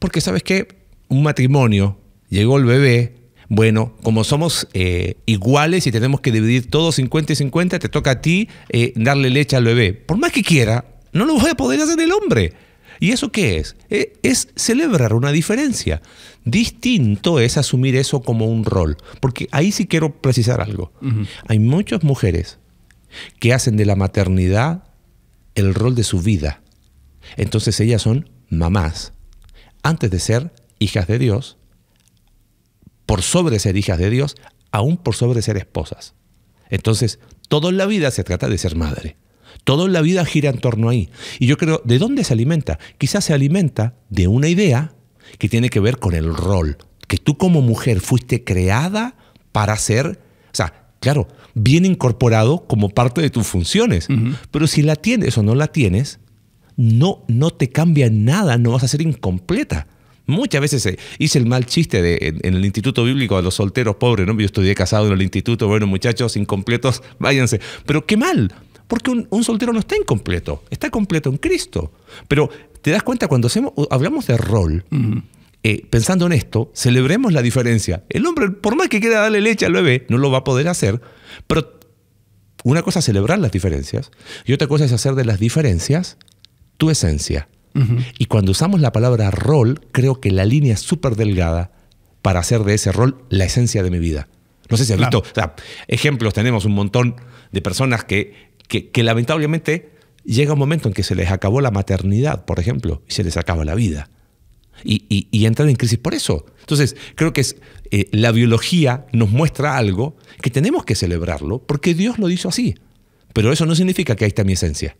Speaker 3: Porque sabes que un matrimonio, llegó el bebé, bueno, como somos eh, iguales y tenemos que dividir todo 50 y 50, te toca a ti eh, darle leche al bebé. Por más que quiera, no lo voy a poder hacer el hombre. ¿Y eso qué es? Eh, es celebrar una diferencia. Distinto es asumir eso como un rol. Porque ahí sí quiero precisar algo. Hay muchas mujeres que hacen de la maternidad el rol de su vida. Entonces ellas son mamás. Antes de ser hijas de Dios, por sobre ser hijas de Dios, aún por sobre ser esposas. Entonces, todo la vida se trata de ser madre. Todo en la vida gira en torno ahí. Y yo creo, ¿de dónde se alimenta? Quizás se alimenta de una idea que tiene que ver con el rol, que tú como mujer fuiste creada para ser, o sea, claro, bien incorporado como parte de tus funciones. Pero si la tienes o no la tienes, no, no te cambia nada, no vas a ser incompleta. Muchas veces eh, hice el mal chiste en, el instituto bíblico a los solteros pobres, ¿no? Yo estudié casado en el instituto, bueno, muchachos incompletos, [LAUGHS] váyanse. Pero qué mal, porque un, soltero no está incompleto, está completo en Cristo. Pero te das cuenta cuando hacemos, hablamos de rol. Eh, pensando en esto, celebremos la diferencia. El hombre, por más que quiera darle leche al bebé, no lo va a poder hacer. Pero una cosa es celebrar las diferencias y otra cosa es hacer de las diferencias tu esencia. Y cuando usamos la palabra rol, creo que la línea es súper delgada para hacer de ese rol la esencia de mi vida. No sé si has visto, ejemplos tenemos un montón de personas que, que, lamentablemente llega un momento en que se les acabó la maternidad, por ejemplo, y se les acaba la vida. Y, entran en crisis por eso. Entonces, creo que eh, la biología nos muestra algo que tenemos que celebrarlo porque Dios lo hizo así. Pero eso no significa que ahí está mi esencia.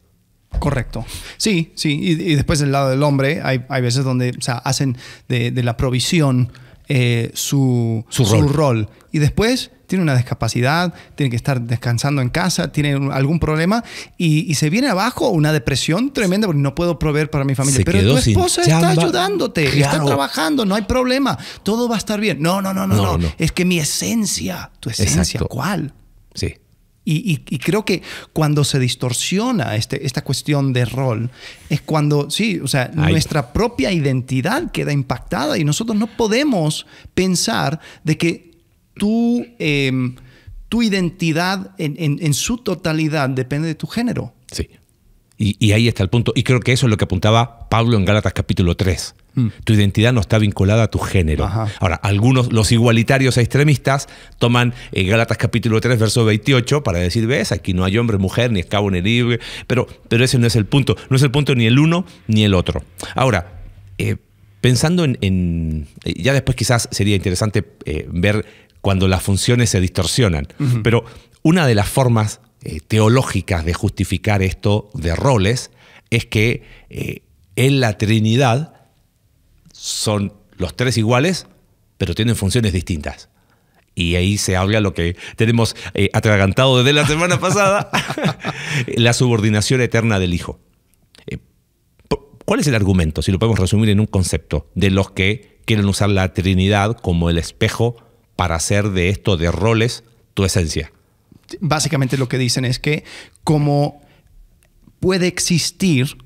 Speaker 2: Correcto. Sí, sí. Y, después del lado del hombre, hay, veces donde hacen de, la provisión eh, su, rol. Y después tiene una discapacidad, tiene que estar descansando en casa, tiene algún problema y, se viene abajo una depresión tremenda porque no puedo proveer para mi familia. Pero tu esposa está ayudándote, está trabajando, no hay problema, todo va a estar bien. No, no, no, no, no. Es que mi esencia, tu esencia, ¿cuál? Sí. Y, creo que cuando se distorsiona este, esta cuestión de rol, es cuando, sí, o sea, nuestra propia identidad queda impactada y nosotros no podemos pensar de que tu, em, tu identidad en, en su totalidad depende de tu género. Sí.
Speaker 3: Y, ahí está el punto. Y creo que eso es lo que apuntaba Pablo en Gálatas capítulo 3. Mm. Tu identidad no está vinculada a tu género. Ahora, algunos, los igualitarios extremistas, toman eh, Gálatas capítulo 3, verso 28 para decir, ves, aquí no hay hombre, mujer, ni esclavo, ni libre. Pero, pero ese no es el punto. No es el punto ni el uno ni el otro. Ahora, eh, pensando en, eh, Ya después quizás sería interesante ver cuando las funciones se distorsionan. Pero una de las formas eh, teológicas de justificar esto de roles es que eh, en la Trinidad son los tres iguales, pero tienen funciones distintas. Y ahí se habla lo que tenemos eh, atragantado desde la semana [LAUGHS] pasada, [LAUGHS] la subordinación eterna del Hijo. ¿Cuál es el argumento, si lo podemos resumir en un concepto, de los que quieren usar la Trinidad como el espejo para hacer de esto de roles tu esencia?
Speaker 2: básicamente lo que dicen es que como puede existir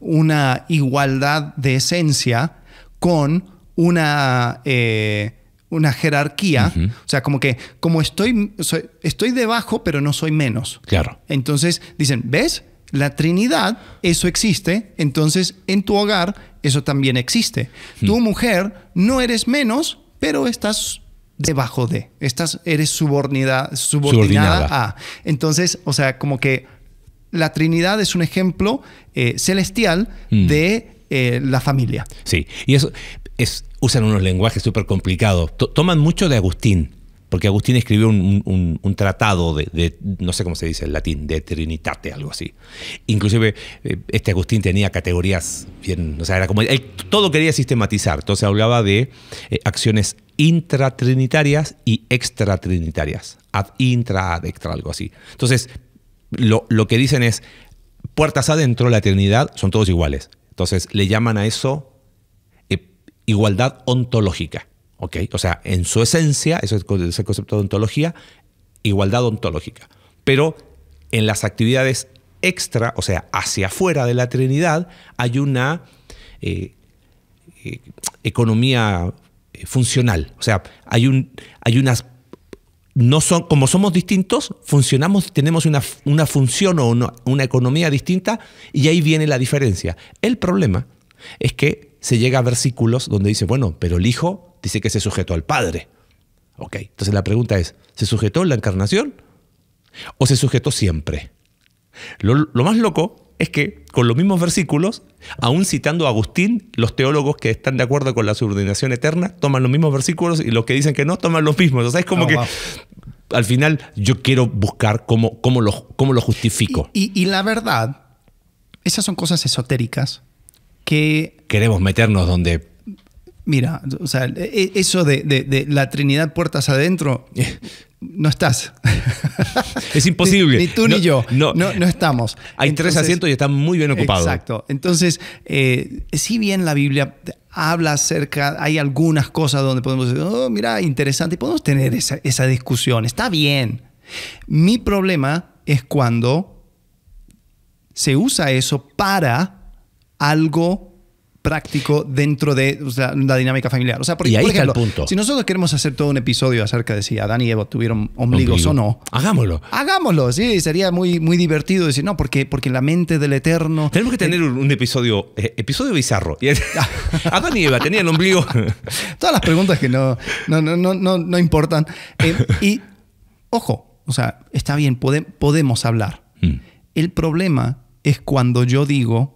Speaker 2: una igualdad de esencia con una, eh, una jerarquía, o sea, como que como estoy, estoy debajo, pero no soy menos. Claro. Entonces dicen, ¿ves? La Trinidad, eso existe, entonces en tu hogar eso también existe. tú hmm. Tu mujer no eres menos, pero estás debajo de. Estas eres subordinada, subordinada, a. Entonces, o sea, como que la Trinidad es un ejemplo eh, celestial mm. de eh, la familia. Sí, y eso es, usan unos lenguajes súper
Speaker 3: complicados. Toman mucho de Agustín. Porque Agustín escribió un, tratado de, no sé cómo se dice en latín, de Trinitate, algo así. Inclusive eh, este Agustín tenía categorías bien, o sea, era como, todo quería sistematizar. Entonces hablaba de acciones intratrinitarias y extratrinitarias. Ad intra, ad extra, algo así. Entonces, lo, lo que dicen es, puertas adentro, la Trinidad, son todos iguales. Entonces, le llaman a eso eh, igualdad ontológica. O sea, en su esencia, eso es el concepto de ontología, igualdad ontológica. Pero en las actividades extra, o sea, hacia afuera de la Trinidad, hay una eh, eh, economía funcional. O sea, hay, un, hay unas... No son, como somos distintos, funcionamos, tenemos una, una función o una, economía distinta y ahí viene la diferencia. El problema es que se llega a versículos donde dice, bueno, pero el Hijo dice que se sujetó al Padre. Ok, entonces la pregunta es, ¿se sujetó en la encarnación o se sujetó siempre? Lo, lo más loco es que con los mismos versículos, aún citando a Agustín, los teólogos que están de acuerdo con la subordinación eterna toman los mismos versículos y los que dicen que no toman los mismos. O sea, es como ah, que al final yo quiero buscar cómo, cómo, lo, cómo lo justifico.
Speaker 2: Y, la verdad, esas son cosas esotéricas que...
Speaker 3: Queremos meternos donde
Speaker 2: Mira, o sea, e, eso de, de, la Trinidad puertas adentro, [LAUGHS] no estás. Es imposible. [LAUGHS] ni, tú ni yo. No, no, estamos. Hay tres asientos y están muy bien ocupados. Exacto. Entonces, eh, si bien la Biblia habla acerca, hay algunas cosas donde podemos decir, oh, mira, interesante, y podemos tener esa, esa discusión, está bien. Mi problema es cuando se usa eso para algo práctico dentro de la dinámica familiar. O sea, y ahí por el punto. si nosotros queremos hacer todo un episodio acerca de si Adán y Eva tuvieron ombligos o no, hagámoslo. Hagámoslo, sí, sería muy, muy divertido decir, no, porque, porque en la mente del Eterno. Tenemos que eh, tener un episodio,
Speaker 3: eh, episodio bizarro. [LAUGHS] Adán y Eva tenían ombligo.
Speaker 2: [LAUGHS] Todas las preguntas que no, no, no, no, importan. Eh, y, ojo, o sea, está bien, podemos hablar. Mm. El problema es cuando yo digo,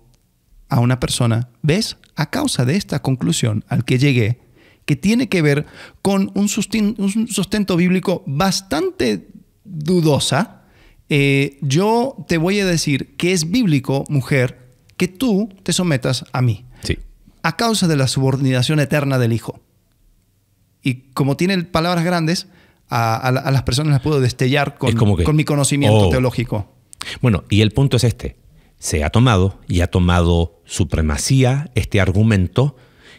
Speaker 2: a una persona, ves, a causa de esta conclusión al que llegué, que tiene que ver con un, sustento, bíblico bastante dudosa, eh, yo te voy a decir que es bíblico, mujer, que tú te sometas a mí. Sí. A causa de la subordinación eterna del Hijo. Y como tiene palabras grandes, a, las personas las puedo destellar con, mi conocimiento oh. teológico.
Speaker 3: Bueno, y el punto es este se ha tomado y ha tomado supremacía este argumento.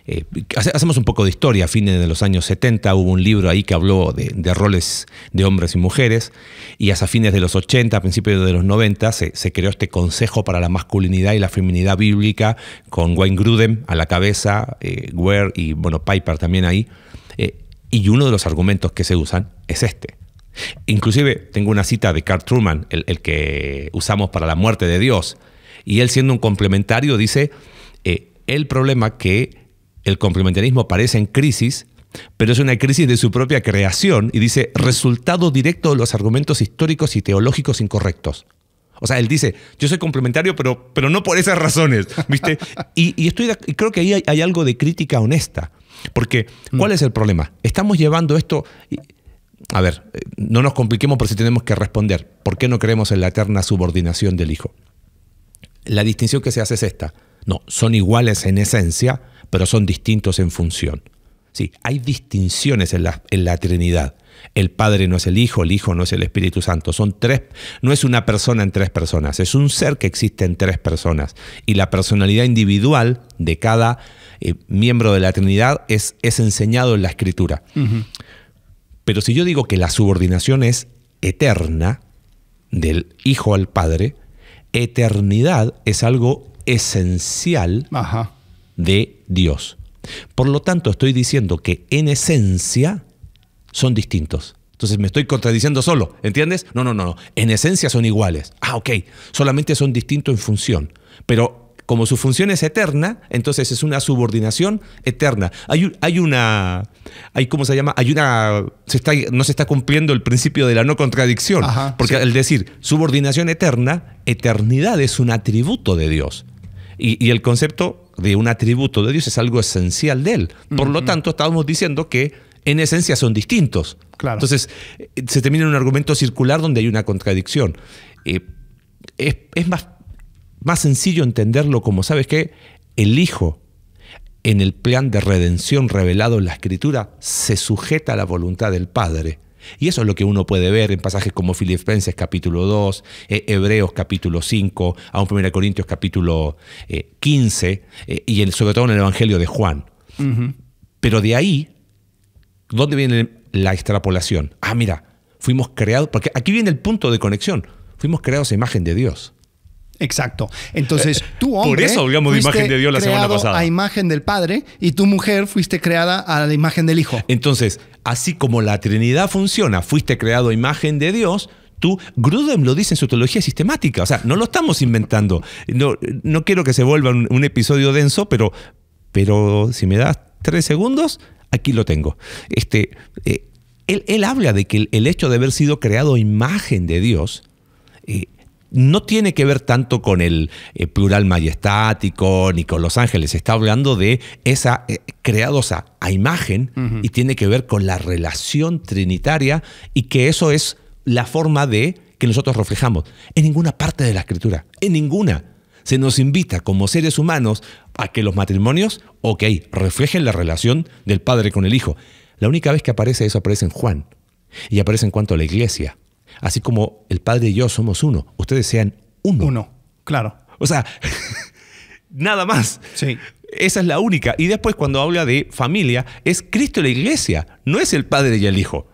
Speaker 3: Eh, hacemos un poco de historia. A fines de los años 70 hubo un libro ahí que habló de, roles de hombres y mujeres. Y hasta fines de los 80, a principios de los 90, se, creó este Consejo para la Masculinidad y la Feminidad Bíblica con Wayne Grudem a la cabeza, eh, Ware y bueno, Piper también ahí. Eh, y uno de los argumentos que se usan es este. Inclusive tengo una cita de Carl Truman, el que usamos para la muerte de Dios y él siendo un complementario dice, eh, el problema que el complementarismo parece en crisis, pero es una crisis de su propia creación y dice, resultado directo de los argumentos históricos y teológicos incorrectos. O sea, él dice, yo soy complementario, pero, pero no por esas razones, ¿viste? [LAUGHS] y, estoy, creo que ahí hay, algo de crítica honesta, porque mm. ¿cuál es el problema? Estamos llevando esto... a ver, eh, no nos compliquemos por si tenemos que responder. ¿Por qué no creemos en la eterna subordinación del Hijo? la distinción que se hace es esta. No, son iguales en esencia, pero son distintos en función. Sí, hay distinciones en la, en Trinidad. El Padre no es el Hijo, el Hijo no es el Espíritu Santo. Son tres, no es una persona en tres personas, es un ser que existe en tres personas. Y la personalidad individual de cada eh, miembro de la Trinidad es, es enseñado en la Escritura. Pero si yo digo que la subordinación es eterna del Hijo al Padre, eternidad es algo esencial de Dios. Por lo tanto, estoy diciendo que en esencia son distintos. Entonces me estoy contradiciendo solo, ¿entiendes? No, no, no, no. En esencia son iguales. Ah, ok. Solamente son distintos en función. Pero como su función es eterna, entonces es una subordinación eterna. Hay, hay una, hay, ¿cómo se llama? Hay una, no se está cumpliendo el principio de la no contradicción, porque al decir subordinación eterna, eternidad es un atributo de Dios. Y, el concepto de un atributo de Dios es algo esencial de él. Por lo tanto, estábamos diciendo que en esencia son distintos. Entonces, eh, se termina en un argumento circular donde hay una contradicción. Eh, es más más sencillo entenderlo como, ¿sabes qué? El Hijo, en el plan de redención revelado en la Escritura, se sujeta a la voluntad del Padre. Y eso es lo que uno puede ver en pasajes como Filipenses capítulo 2, eh, Hebreos capítulo 5, un 1 Corintios capítulo 15, eh, eh, y sobre todo en el Evangelio de Juan. Pero de ahí, ¿dónde viene la extrapolación? Ah, mira, fuimos creados, porque aquí viene el punto de conexión, fuimos creados a imagen de Dios. Exacto.
Speaker 2: Entonces, eh, tú hombre. Por eso hablamos de imagen de Dios la semana pasada. A imagen del Padre y tu mujer fuiste creada a la imagen del Hijo. Entonces,
Speaker 3: así como la Trinidad funciona, fuiste creado a imagen de Dios. Tú, Grudem lo dice en su teología sistemática, o sea, no lo estamos inventando. No, no quiero que se vuelva un, episodio denso, pero, pero si me das tres segundos, aquí lo tengo. Este, eh, él, habla de que el, hecho de haber sido creado imagen de Dios eh, no tiene que ver tanto con el eh, plural majestático ni con Los Ángeles, está hablando de esa creadosa eh, creados a, imagen y tiene que ver con la relación trinitaria y que eso es la forma de que nosotros reflejamos. En ninguna parte de la escritura, en ninguna, se nos invita como seres humanos a que los matrimonios, ok, reflejen la relación del padre con el hijo. La única vez que aparece eso aparece en Juan y aparece en cuanto a la iglesia. Así como el Padre y yo somos uno, ustedes sean uno. Uno, claro. O sea, [LAUGHS] nada más. Sí. Esa es la única. Y después cuando habla de familia, es Cristo la iglesia, no es el Padre y el Hijo.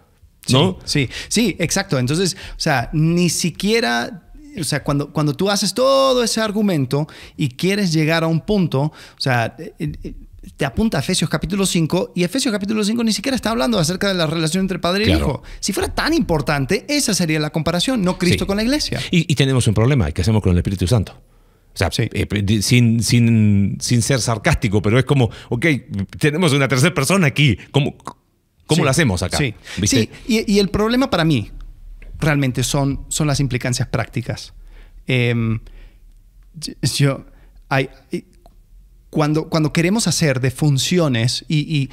Speaker 2: ¿No? Sí, sí, exacto. Entonces, o sea, ni siquiera o sea, cuando, cuando tú haces todo ese argumento y quieres llegar a un punto, o sea, eh, eh, te apunta a Efesios capítulo 5 y Efesios capítulo 5 ni siquiera está hablando acerca de la relación entre padre y e hijo. Si fuera tan importante, esa sería la comparación, no Cristo con la iglesia.
Speaker 3: Y, tenemos un problema, ¿qué hacemos con el Espíritu Santo? O sea, sí. Eh, sin, ser sarcástico, pero es como, ok, tenemos una tercera persona aquí, ¿cómo,
Speaker 2: cómo lo hacemos acá? Sí, Y, el problema para mí realmente son, son las implicancias prácticas. Em, yo, hay, cuando, queremos hacer de funciones y,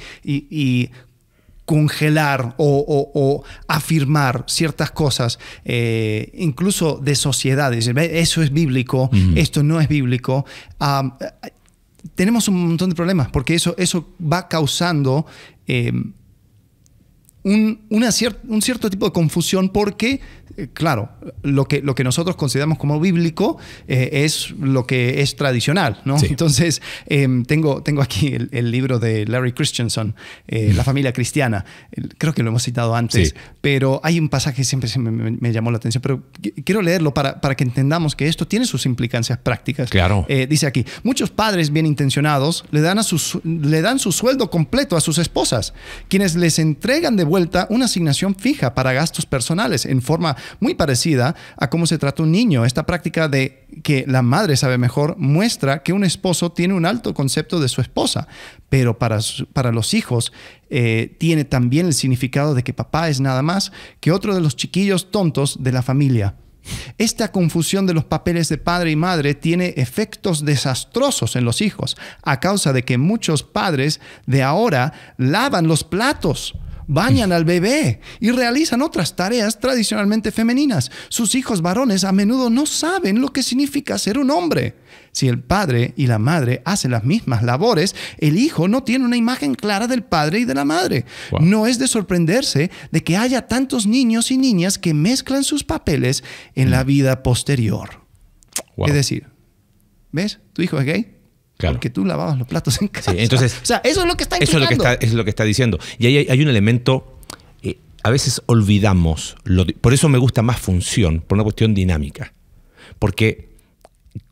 Speaker 2: congelar o, afirmar ciertas cosas, eh, incluso de sociedades, eso es bíblico, esto no es bíblico, tenemos un montón de problemas, porque eso, eso va causando em, una un cierto tipo de confusión porque eh, claro, lo que, lo que nosotros consideramos como bíblico eh, es lo que es tradicional, ¿no? Entonces, em, tengo, tengo aquí el, libro de Larry Christensen, eh, La familia cristiana, creo que lo hemos citado antes, pero hay un pasaje que siempre me, llamó la atención, pero quiero leerlo para, que entendamos que esto tiene sus implicancias prácticas. Claro. dice aquí, muchos padres bien intencionados le dan, a sus, le dan su sueldo completo a sus esposas, quienes les entregan de vuelta una asignación fija para gastos personales en forma muy parecida a cómo se trata un niño. Esta práctica de que la madre sabe mejor muestra que un esposo tiene un alto concepto de su esposa, pero para, los hijos eh, tiene también el significado de que papá es nada más que otro de los chiquillos tontos de la familia. Esta confusión de los papeles de padre y madre tiene efectos desastrosos en los hijos, a causa de que muchos padres de ahora lavan los platos bañan al bebé y realizan otras tareas tradicionalmente femeninas. Sus hijos varones a menudo no saben lo que significa ser un hombre. Si el padre y la madre hacen las mismas labores, el hijo no tiene una imagen clara del padre y de la madre. No es de sorprenderse de que haya tantos niños y niñas que mezclan sus papeles en la mm. vida posterior. Es decir, ¿ves? ¿Tu hijo es gay? Porque tú lavabas los platos en casa.
Speaker 3: entonces, o sea, eso es lo que está Eso es lo que está, es lo que está diciendo. Y ahí hay, un elemento eh, a veces olvidamos, por eso me gusta más función, por una cuestión dinámica. Porque,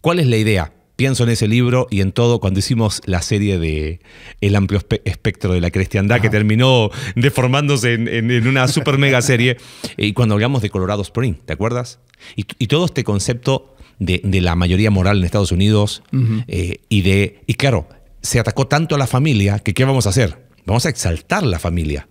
Speaker 3: ¿cuál es la idea? Pienso en ese libro y en todo cuando hicimos la serie de El amplio espectro de la cristiandad, que terminó deformándose en, una super mega serie, [LAUGHS] y cuando hablamos de Colorado Spring, ¿te acuerdas? Y, y todo este concepto de, la mayoría moral en Estados Unidos eh, y de, y claro, se atacó tanto a la familia que ¿qué vamos a hacer? Vamos a exaltar la familia.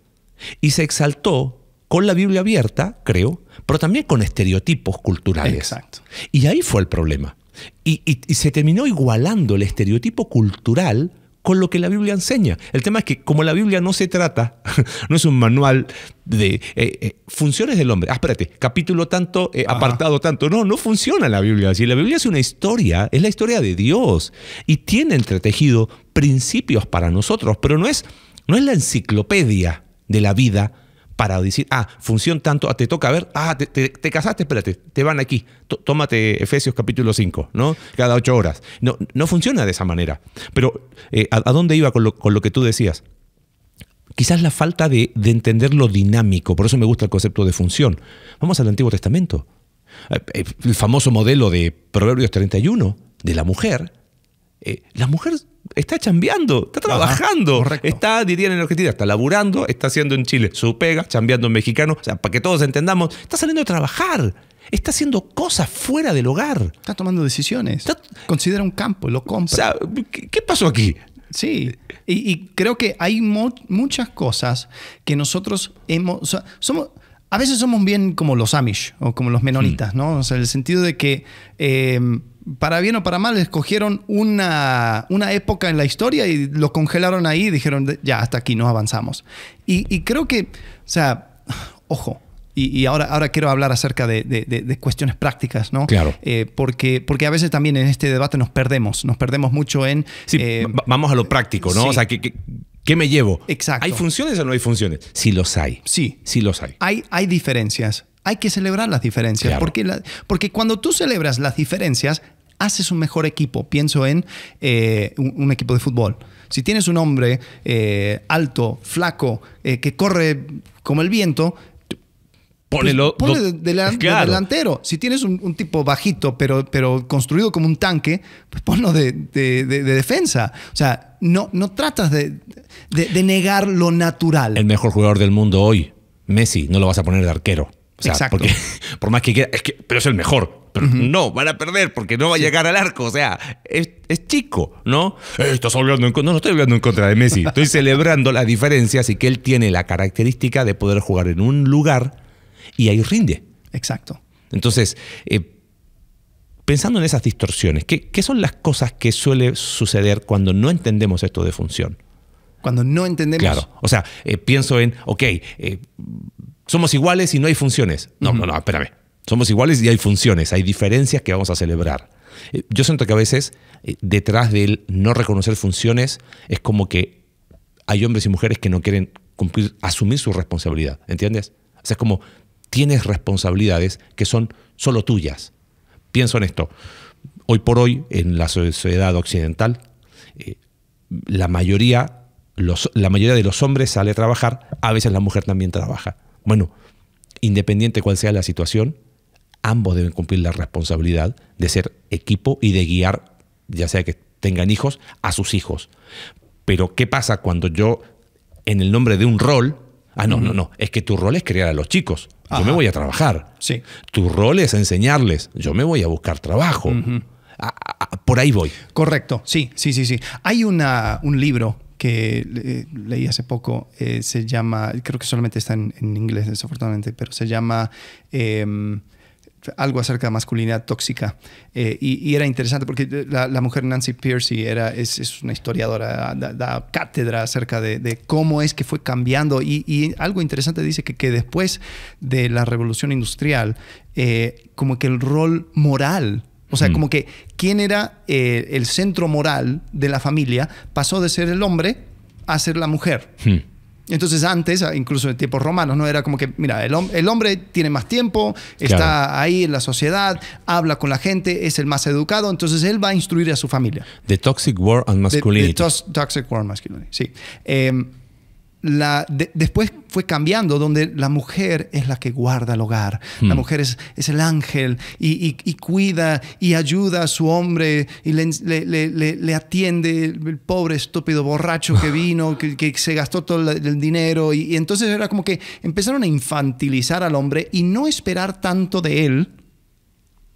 Speaker 3: Y se exaltó con la Biblia abierta, creo, pero también con estereotipos culturales. Exacto. Y ahí fue el problema. y se terminó igualando el estereotipo cultural con lo que la Biblia enseña. El tema es que como la Biblia no se trata, [LAUGHS] no es un manual de eh, eh, funciones del hombre, ah, espérate, capítulo tanto, eh, apartado tanto, no, no funciona la Biblia así. La Biblia es una historia, es la historia de Dios y tiene entretejido principios para nosotros, pero no es, no es la enciclopedia de la vida para decir, ah, función tanto, ah, te toca ver, ah, te, casaste, espérate, te van aquí, tómate Efesios capítulo 5, ¿no? Cada ocho horas. No, no funciona de esa manera. Pero, eh, ¿a, dónde iba con lo, que tú decías? Quizás la falta de, entender lo dinámico, por eso me gusta el concepto de función. Vamos al Antiguo Testamento. Eh, eh, el famoso modelo de Proverbios 31, de la mujer, la mujer está chambeando, está trabajando, está, dirían en Argentina, está laburando, está haciendo en Chile su pega, chambeando en mexicano, o sea, para que todos entendamos, está saliendo a trabajar. Está haciendo
Speaker 2: cosas fuera del hogar. Está tomando decisiones. Considera un campo, lo compra. O sea, ¿qué, pasó aquí? Sí, y, creo que hay muchas cosas que nosotros hemos, somos, a veces somos bien como los Amish o como los menonitas, hmm. ¿no? O sea, el sentido de que eh, para bien o para mal, escogieron una, época en la historia y lo congelaron ahí y dijeron, ya, hasta aquí no avanzamos. Y, creo que, o sea, ojo, y, ahora, ahora quiero hablar acerca de, cuestiones prácticas, ¿no? Claro. Eh, porque, porque a veces también en este debate nos perdemos, nos perdemos mucho en...
Speaker 3: Sí, eh, vamos
Speaker 2: a lo práctico, ¿no? O sea, ¿Qué me llevo? Exacto. ¿Hay funciones o no hay funciones? Sí los hay. Sí. Sí los hay. Hay, hay diferencias hay que celebrar las diferencias, porque, porque cuando tú celebras las diferencias, haces un mejor equipo. Pienso en eh, un, equipo de fútbol. Si tienes un hombre eh, alto, flaco, eh, que corre como el viento, Ponelo, pues, de, delantero. Si tienes un, tipo bajito, pero, pero construido como un tanque, pues ponlo de, defensa. O sea, no, no tratas de, negar lo natural. El
Speaker 3: mejor jugador del mundo hoy, Messi, no lo vas a poner de arquero. Exacto. [LAUGHS] por más que quiera, pero es el mejor. Pero No, van a perder porque no va a llegar al arco. O sea, es, chico, ¿no? Eh, no, no estoy hablando en contra de Messi. Estoy [LAUGHS] celebrando las diferencias y que él tiene la característica de poder jugar en un lugar y ahí rinde. Exacto. Entonces, eh, pensando en esas distorsiones, ¿qué, ¿qué, son las cosas que suele suceder cuando no entendemos esto de función? Cuando no entendemos. Claro. O sea, eh, pienso en, ok, eh, somos iguales y no hay funciones. No, no, no, espérame. Somos iguales y hay funciones, hay diferencias que vamos a celebrar. Eh, yo siento que a veces detrás del no reconocer funciones es como que hay hombres y mujeres que no quieren cumplir, asumir su responsabilidad, ¿entiendes? O sea, es como tienes responsabilidades que son solo tuyas. Pienso en esto. Hoy por hoy, en la sociedad occidental, la mayoría la mayoría de los hombres sale a trabajar, a veces la mujer también trabaja. Bueno, independiente cuál sea la situación, ambos deben cumplir la responsabilidad de ser equipo y de guiar, ya sea que tengan hijos, a sus hijos. Pero ¿qué pasa cuando yo, en el nombre de un rol, ah, no, no, no, es que tu rol es crear a los chicos, yo me voy a trabajar. Sí. Tu rol es enseñarles, yo me voy a buscar
Speaker 2: trabajo. Ah, ah, ah, por ahí voy. Correcto, sí, sí, sí, sí. Hay una, un libro que eh, leí hace poco, eh, se llama, creo que solamente está en, inglés desafortunadamente, pero se llama... Em, algo acerca de masculinidad tóxica. Eh, y, era interesante porque la, mujer Nancy Piercy era, es, una historiadora, da, cátedra acerca de, cómo es que fue cambiando. Y, algo interesante dice que, después de la revolución industrial, como que el rol moral o sea, mm. como que quién era eh, el centro moral de la familia pasó de ser el hombre a ser la mujer. Hmm. Entonces antes, ah, incluso en tiempos romanos, no era como que, mira, el, el hombre tiene más tiempo, está ahí en la sociedad, habla con la gente, es el más educado, entonces él va a instruir a su familia. The Toxic War and Masculinity. The, Toxic War and Masculinity, sí. Em, después fue cambiando, donde la mujer es la que guarda el hogar, la hmm. mujer es, el ángel y, cuida y ayuda a su hombre y le, atiende el pobre estúpido borracho que [SIGHS] vino, que, se gastó todo el, dinero y, y, entonces era como que empezaron a infantilizar al hombre y no esperar tanto de él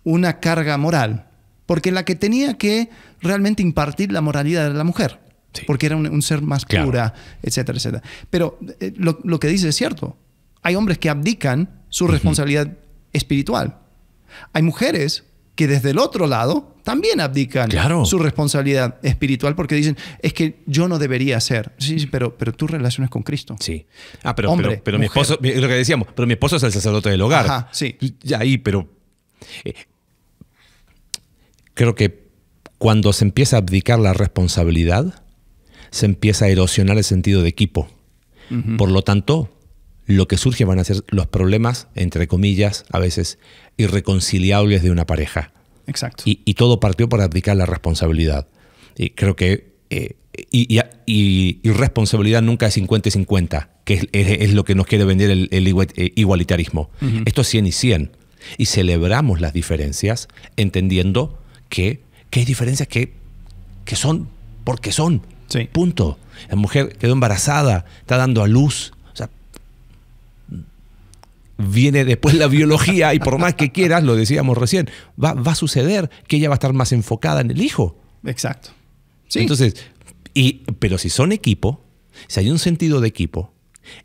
Speaker 2: una carga moral, porque la que tenía que realmente impartir la moralidad era la mujer porque era un, ser más pura, etcétera, etcétera. Pero eh, lo, que dice es cierto. Hay hombres que abdican su responsabilidad espiritual. Hay mujeres que desde el otro lado también abdican su responsabilidad espiritual porque dicen, es que yo no debería ser. Sí, sí pero, pero tú relaciones con Cristo. Sí. Ah, pero, Hombre, pero, mi esposo,
Speaker 3: lo que decíamos, pero mi esposo es el sacerdote del hogar. Ajá, sí. Ya ahí, pero... Eh, creo que cuando se empieza a abdicar la responsabilidad, se empieza a erosionar el sentido de equipo. Por lo tanto, lo que surge van a ser los problemas, entre comillas, a veces irreconciliables de una pareja. Exacto. Y, todo partió para abdicar la responsabilidad. Y creo que. Eh, y, responsabilidad nunca es 50 y 50, que es, lo que nos quiere vender el, eh, igualitarismo. Esto es 100 y 100. Y celebramos las diferencias entendiendo que, que hay diferencias que, que son porque son. Punto. La mujer quedó embarazada, está dando a luz. O sea, viene después la biología y por más que quieras, lo decíamos recién, va, a suceder que ella va a estar más enfocada en el hijo. Exacto. Entonces, y, pero si son equipo, si hay un sentido de equipo,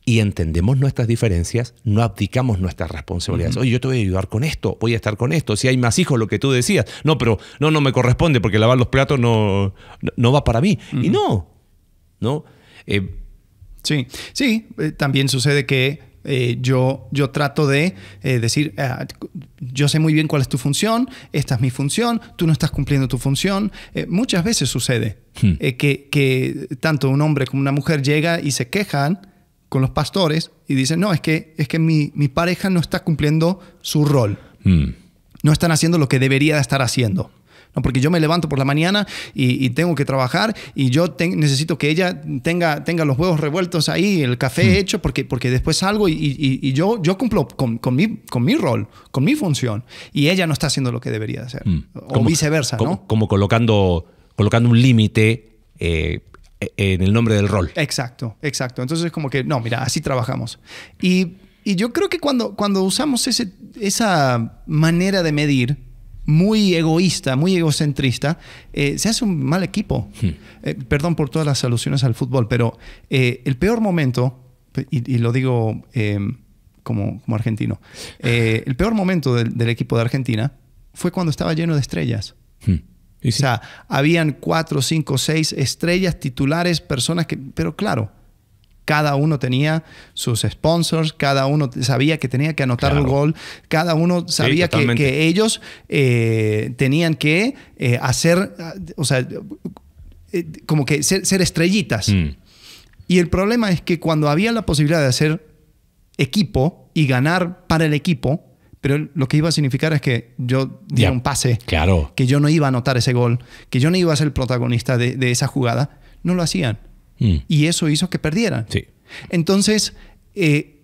Speaker 3: y entendemos nuestras diferencias, no abdicamos nuestras responsabilidades. Oye, yo te voy a ayudar con esto, voy a estar con esto. Si hay más hijos, lo que tú decías, no, pero no, no me corresponde porque lavar los platos no, va para mí.
Speaker 2: Y no, ¿no? Eh, sí, sí, eh, también sucede que eh, yo, yo trato de decir, ah, yo sé muy bien cuál es tu función, esta es mi función, tú no estás cumpliendo tu función. muchas veces sucede hmm. que, que, tanto un hombre como una mujer llega y se quejan con los pastores y dicen, no, es que, es que mi, pareja no está cumpliendo su rol. Hmm. No están haciendo lo que debería estar haciendo. No, porque yo me levanto por la mañana y, y tengo que trabajar y yo necesito que ella tenga, tenga los huevos revueltos ahí, el café hmm. hecho, porque, porque después salgo y, yo, yo cumplo con, con, mi, con mi rol, con mi función, y ella no está haciendo lo que debería hacer. Hmm.
Speaker 3: O viceversa, ¿no? Como, colocando, colocando un límite eh, eh, eh, en el nombre del rol.
Speaker 2: Exacto, exacto. Entonces es como que, no, mira, así trabajamos. Y, yo creo que cuando, cuando usamos ese, esa manera de medir, muy egoísta, muy egocentrista, eh, se hace un mal equipo. Hmm. perdón por todas las alusiones al fútbol, pero el peor momento, y, lo digo em, como, argentino, el peor momento del, equipo de Argentina fue cuando estaba lleno de estrellas. Hmm. O sea, habían cuatro, cinco, seis estrellas titulares, personas que, pero claro, cada uno tenía sus sponsors, cada uno sabía que tenía que anotar un gol, cada uno sabía que, ellos eh, tenían que eh, hacer, o sea, eh, como que ser, estrellitas. Mm. Y el problema es que cuando había la posibilidad de hacer equipo y ganar para el equipo, pero lo que iba a significar es que yo diera un pase, claro. que yo no iba a anotar ese gol, que yo no iba a ser el protagonista de, esa jugada, no lo hacían. Mm. Y eso hizo que perdieran. Entonces, eh,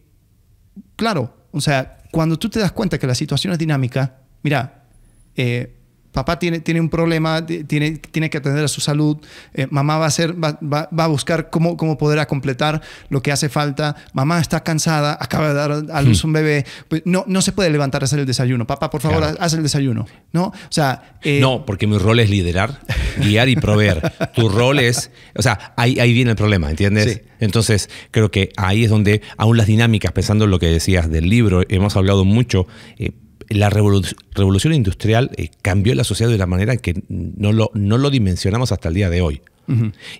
Speaker 2: claro, o sea, cuando tú te das cuenta que la situación es dinámica, mira, eh, papá tiene, tiene un problema, tiene, tiene que atender a su salud, eh, mamá va a, va, a buscar cómo, cómo poder completar lo que hace falta, mamá está cansada, [LAUGHS] acaba de dar a luz un hmm. bebé, pues, no, no se puede levantar a hacer el desayuno, papá, por favor, haz el desayuno, ¿no? O sea...
Speaker 3: Eh, no, porque mi rol es liderar, guiar y proveer. [LAUGHS] tu rol es... O sea, ahí, ahí viene el problema, ¿entiendes? Entonces, creo que ahí es donde aún las dinámicas, pensando en lo que decías del libro, hemos hablado mucho... Eh, la revolución industrial eh, cambió la sociedad de la manera que no lo, lo dimensionamos hasta el día de hoy.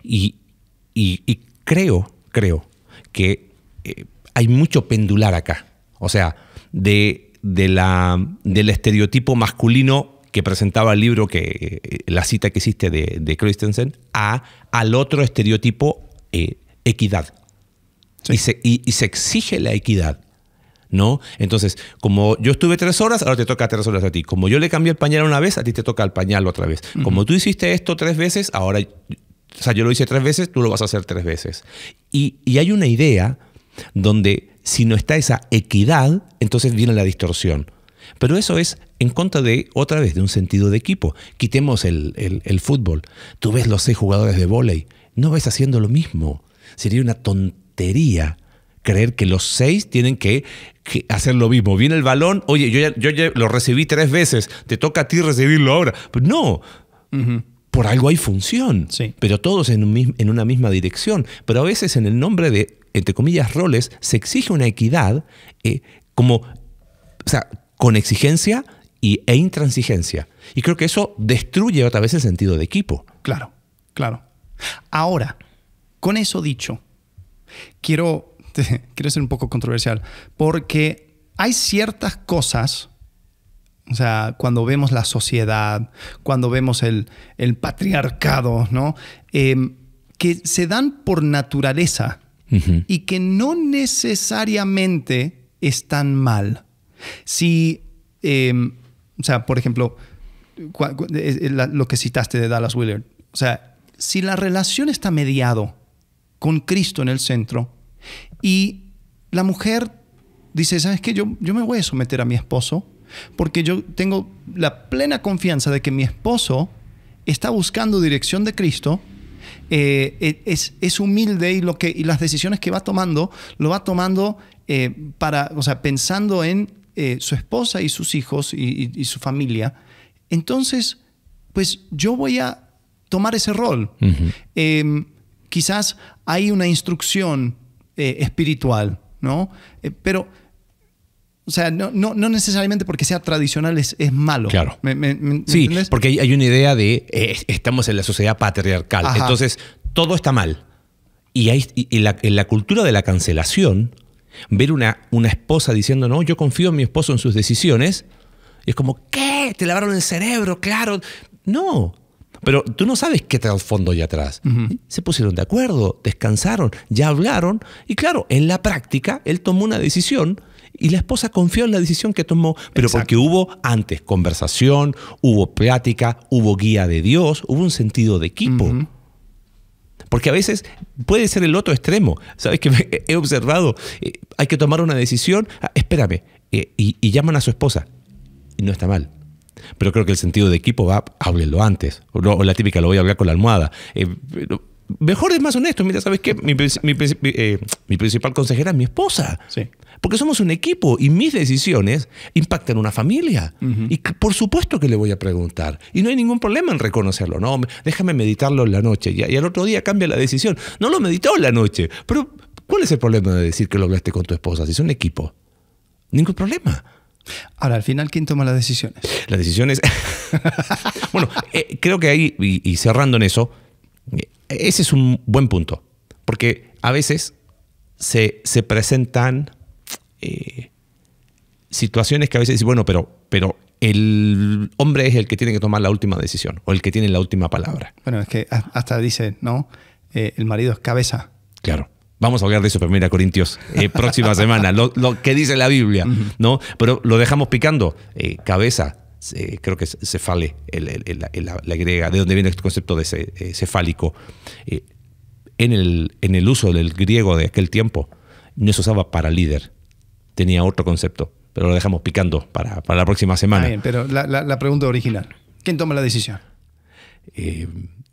Speaker 3: y, creo, creo que eh, hay mucho pendular acá. O sea, de, la, del estereotipo masculino que presentaba el libro, que eh, la cita que hiciste de, Christensen, a, al otro estereotipo, equidad. y se exige la equidad. ¿no? Entonces, como yo estuve tres horas, ahora te toca tres horas a ti. Como yo le cambié el pañal una vez, a ti te toca el pañal otra vez. Como tú hiciste esto tres veces, ahora, o sea, yo lo hice tres veces, tú lo vas a hacer tres veces. Y, hay una idea donde si no está esa equidad, entonces viene la distorsión. Pero eso es en contra de, otra vez, de un sentido de equipo. Quitemos el, fútbol. Tú ves los seis jugadores de vóley, no ves haciendo lo mismo. Sería una tontería creer que los seis tienen que, hacer lo mismo. Viene el balón, oye, yo lo recibí tres veces, te toca a ti recibirlo ahora. Pues no. por algo hay función, pero todos en, en, una misma dirección. Pero a veces en el nombre de, entre comillas, roles, se exige una equidad eh, como, o sea, con exigencia e
Speaker 2: intransigencia. Y creo que eso destruye otra vez el sentido de equipo. Claro, claro. Ahora, con eso dicho, quiero este, [LAUGHS] quiero ser un poco controversial, porque hay ciertas cosas, o sea, cuando vemos la sociedad, cuando vemos el, patriarcado, ¿no? Em, que se dan por naturaleza y que no necesariamente están mal. Si, em, o sea, por ejemplo, lo que citaste de Dallas Willard, o sea, si la relación está mediado con Cristo en el centro, y la mujer dice, ¿sabes qué? Yo, yo me voy a someter a mi esposo porque yo tengo la plena confianza de que mi esposo está buscando dirección de Cristo, eh, e, es, humilde y, lo que, las decisiones que va tomando, lo va tomando eh, para, pensando en eh, su esposa y sus hijos y, su familia. Entonces, pues yo voy a tomar ese rol. Em, quizás hay una instrucción eh, espiritual, ¿no? Eh, pero, o sea, no, no, no, necesariamente porque sea tradicional es, malo. Claro. sí,
Speaker 3: porque hay, una idea de eh, estamos en la sociedad patriarcal, entonces todo está mal. Y, hay, en la cultura de la cancelación, ver una, una esposa diciendo, no, yo confío en mi esposo en sus decisiones, es como, ¿qué? Te lavaron el cerebro, claro. No, pero tú no sabes qué trasfondo hay fondo atrás. Se pusieron de acuerdo, descansaron, ya hablaron. Y claro, en la práctica, él tomó una decisión y la esposa confió en la decisión que tomó, pero porque hubo antes conversación, hubo plática, hubo guía de Dios, hubo un sentido de equipo. Porque a veces puede ser el otro extremo. ¿Sabes que [LAUGHS] he observado? Eh, hay que tomar una decisión. Ah, espérame. Eh, y llaman a su esposa. Y no está mal pero creo que el sentido de equipo va, háblelo antes. O, la típica, lo voy a hablar con la almohada. Eh, mejor es más honesto. Mira, ¿sabes qué? Eh, mi, principal consejera es mi esposa. Sí. Porque somos un equipo y mis decisiones impactan una familia. Y por supuesto que le voy a preguntar. Y no hay ningún problema en reconocerlo. No, déjame meditarlo en la noche. Y, al otro día cambia la decisión. No lo meditó en la noche. Pero, ¿cuál es el problema de decir que lo hablaste con tu esposa? Si es un equipo.
Speaker 2: Ningún problema. Ahora, al final, ¿quién toma las decisiones?
Speaker 3: Las decisiones. [LAUGHS] bueno, eh, creo que ahí, y, cerrando en eso, eh, ese es un buen punto. Porque a veces se, presentan eh, situaciones que a veces dicen, bueno, pero, pero el hombre es el que tiene que tomar la última decisión o el que tiene la última palabra.
Speaker 2: Bueno, es que hasta dice, ¿no? el marido es cabeza.
Speaker 3: Claro. Vamos a hablar de eso, mira, Corintios, eh, próxima [LAUGHS] semana, lo, que dice la Biblia, ¿no? Pero lo dejamos picando. Eh, cabeza, eh, creo que es cefale, la, griega, de dónde viene este concepto de cefálico. en, el, en el uso del griego de aquel tiempo, no se usaba para líder, tenía otro concepto, pero lo dejamos picando para, la próxima semana.
Speaker 2: pero la, la, pregunta original, ¿quién toma la decisión?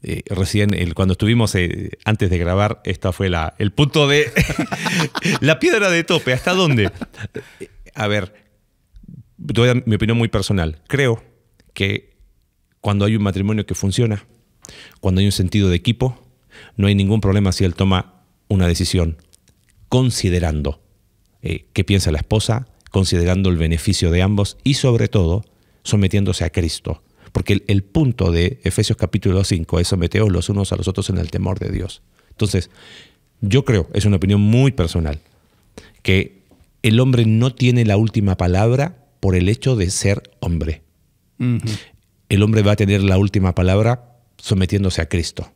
Speaker 3: Eh, recién, cuando estuvimos eh, antes de grabar, esta fue el punto de. [LAUGHS] la piedra de tope. ¿Hasta dónde? Eh, a ver, mi opinión muy personal. Creo que cuando hay un matrimonio que funciona, cuando hay un sentido de equipo, no hay ningún problema si él toma una decisión considerando qué piensa la esposa, considerando el beneficio de ambos y sobre todo sometiéndose a Cristo. Porque el, punto de Efesios capítulo 5 es someteos los unos a los otros en el temor de Dios. Entonces, yo creo, es una opinión muy personal, que el hombre no tiene la última palabra por el hecho de ser hombre. El hombre va a tener la última palabra sometiéndose a Cristo.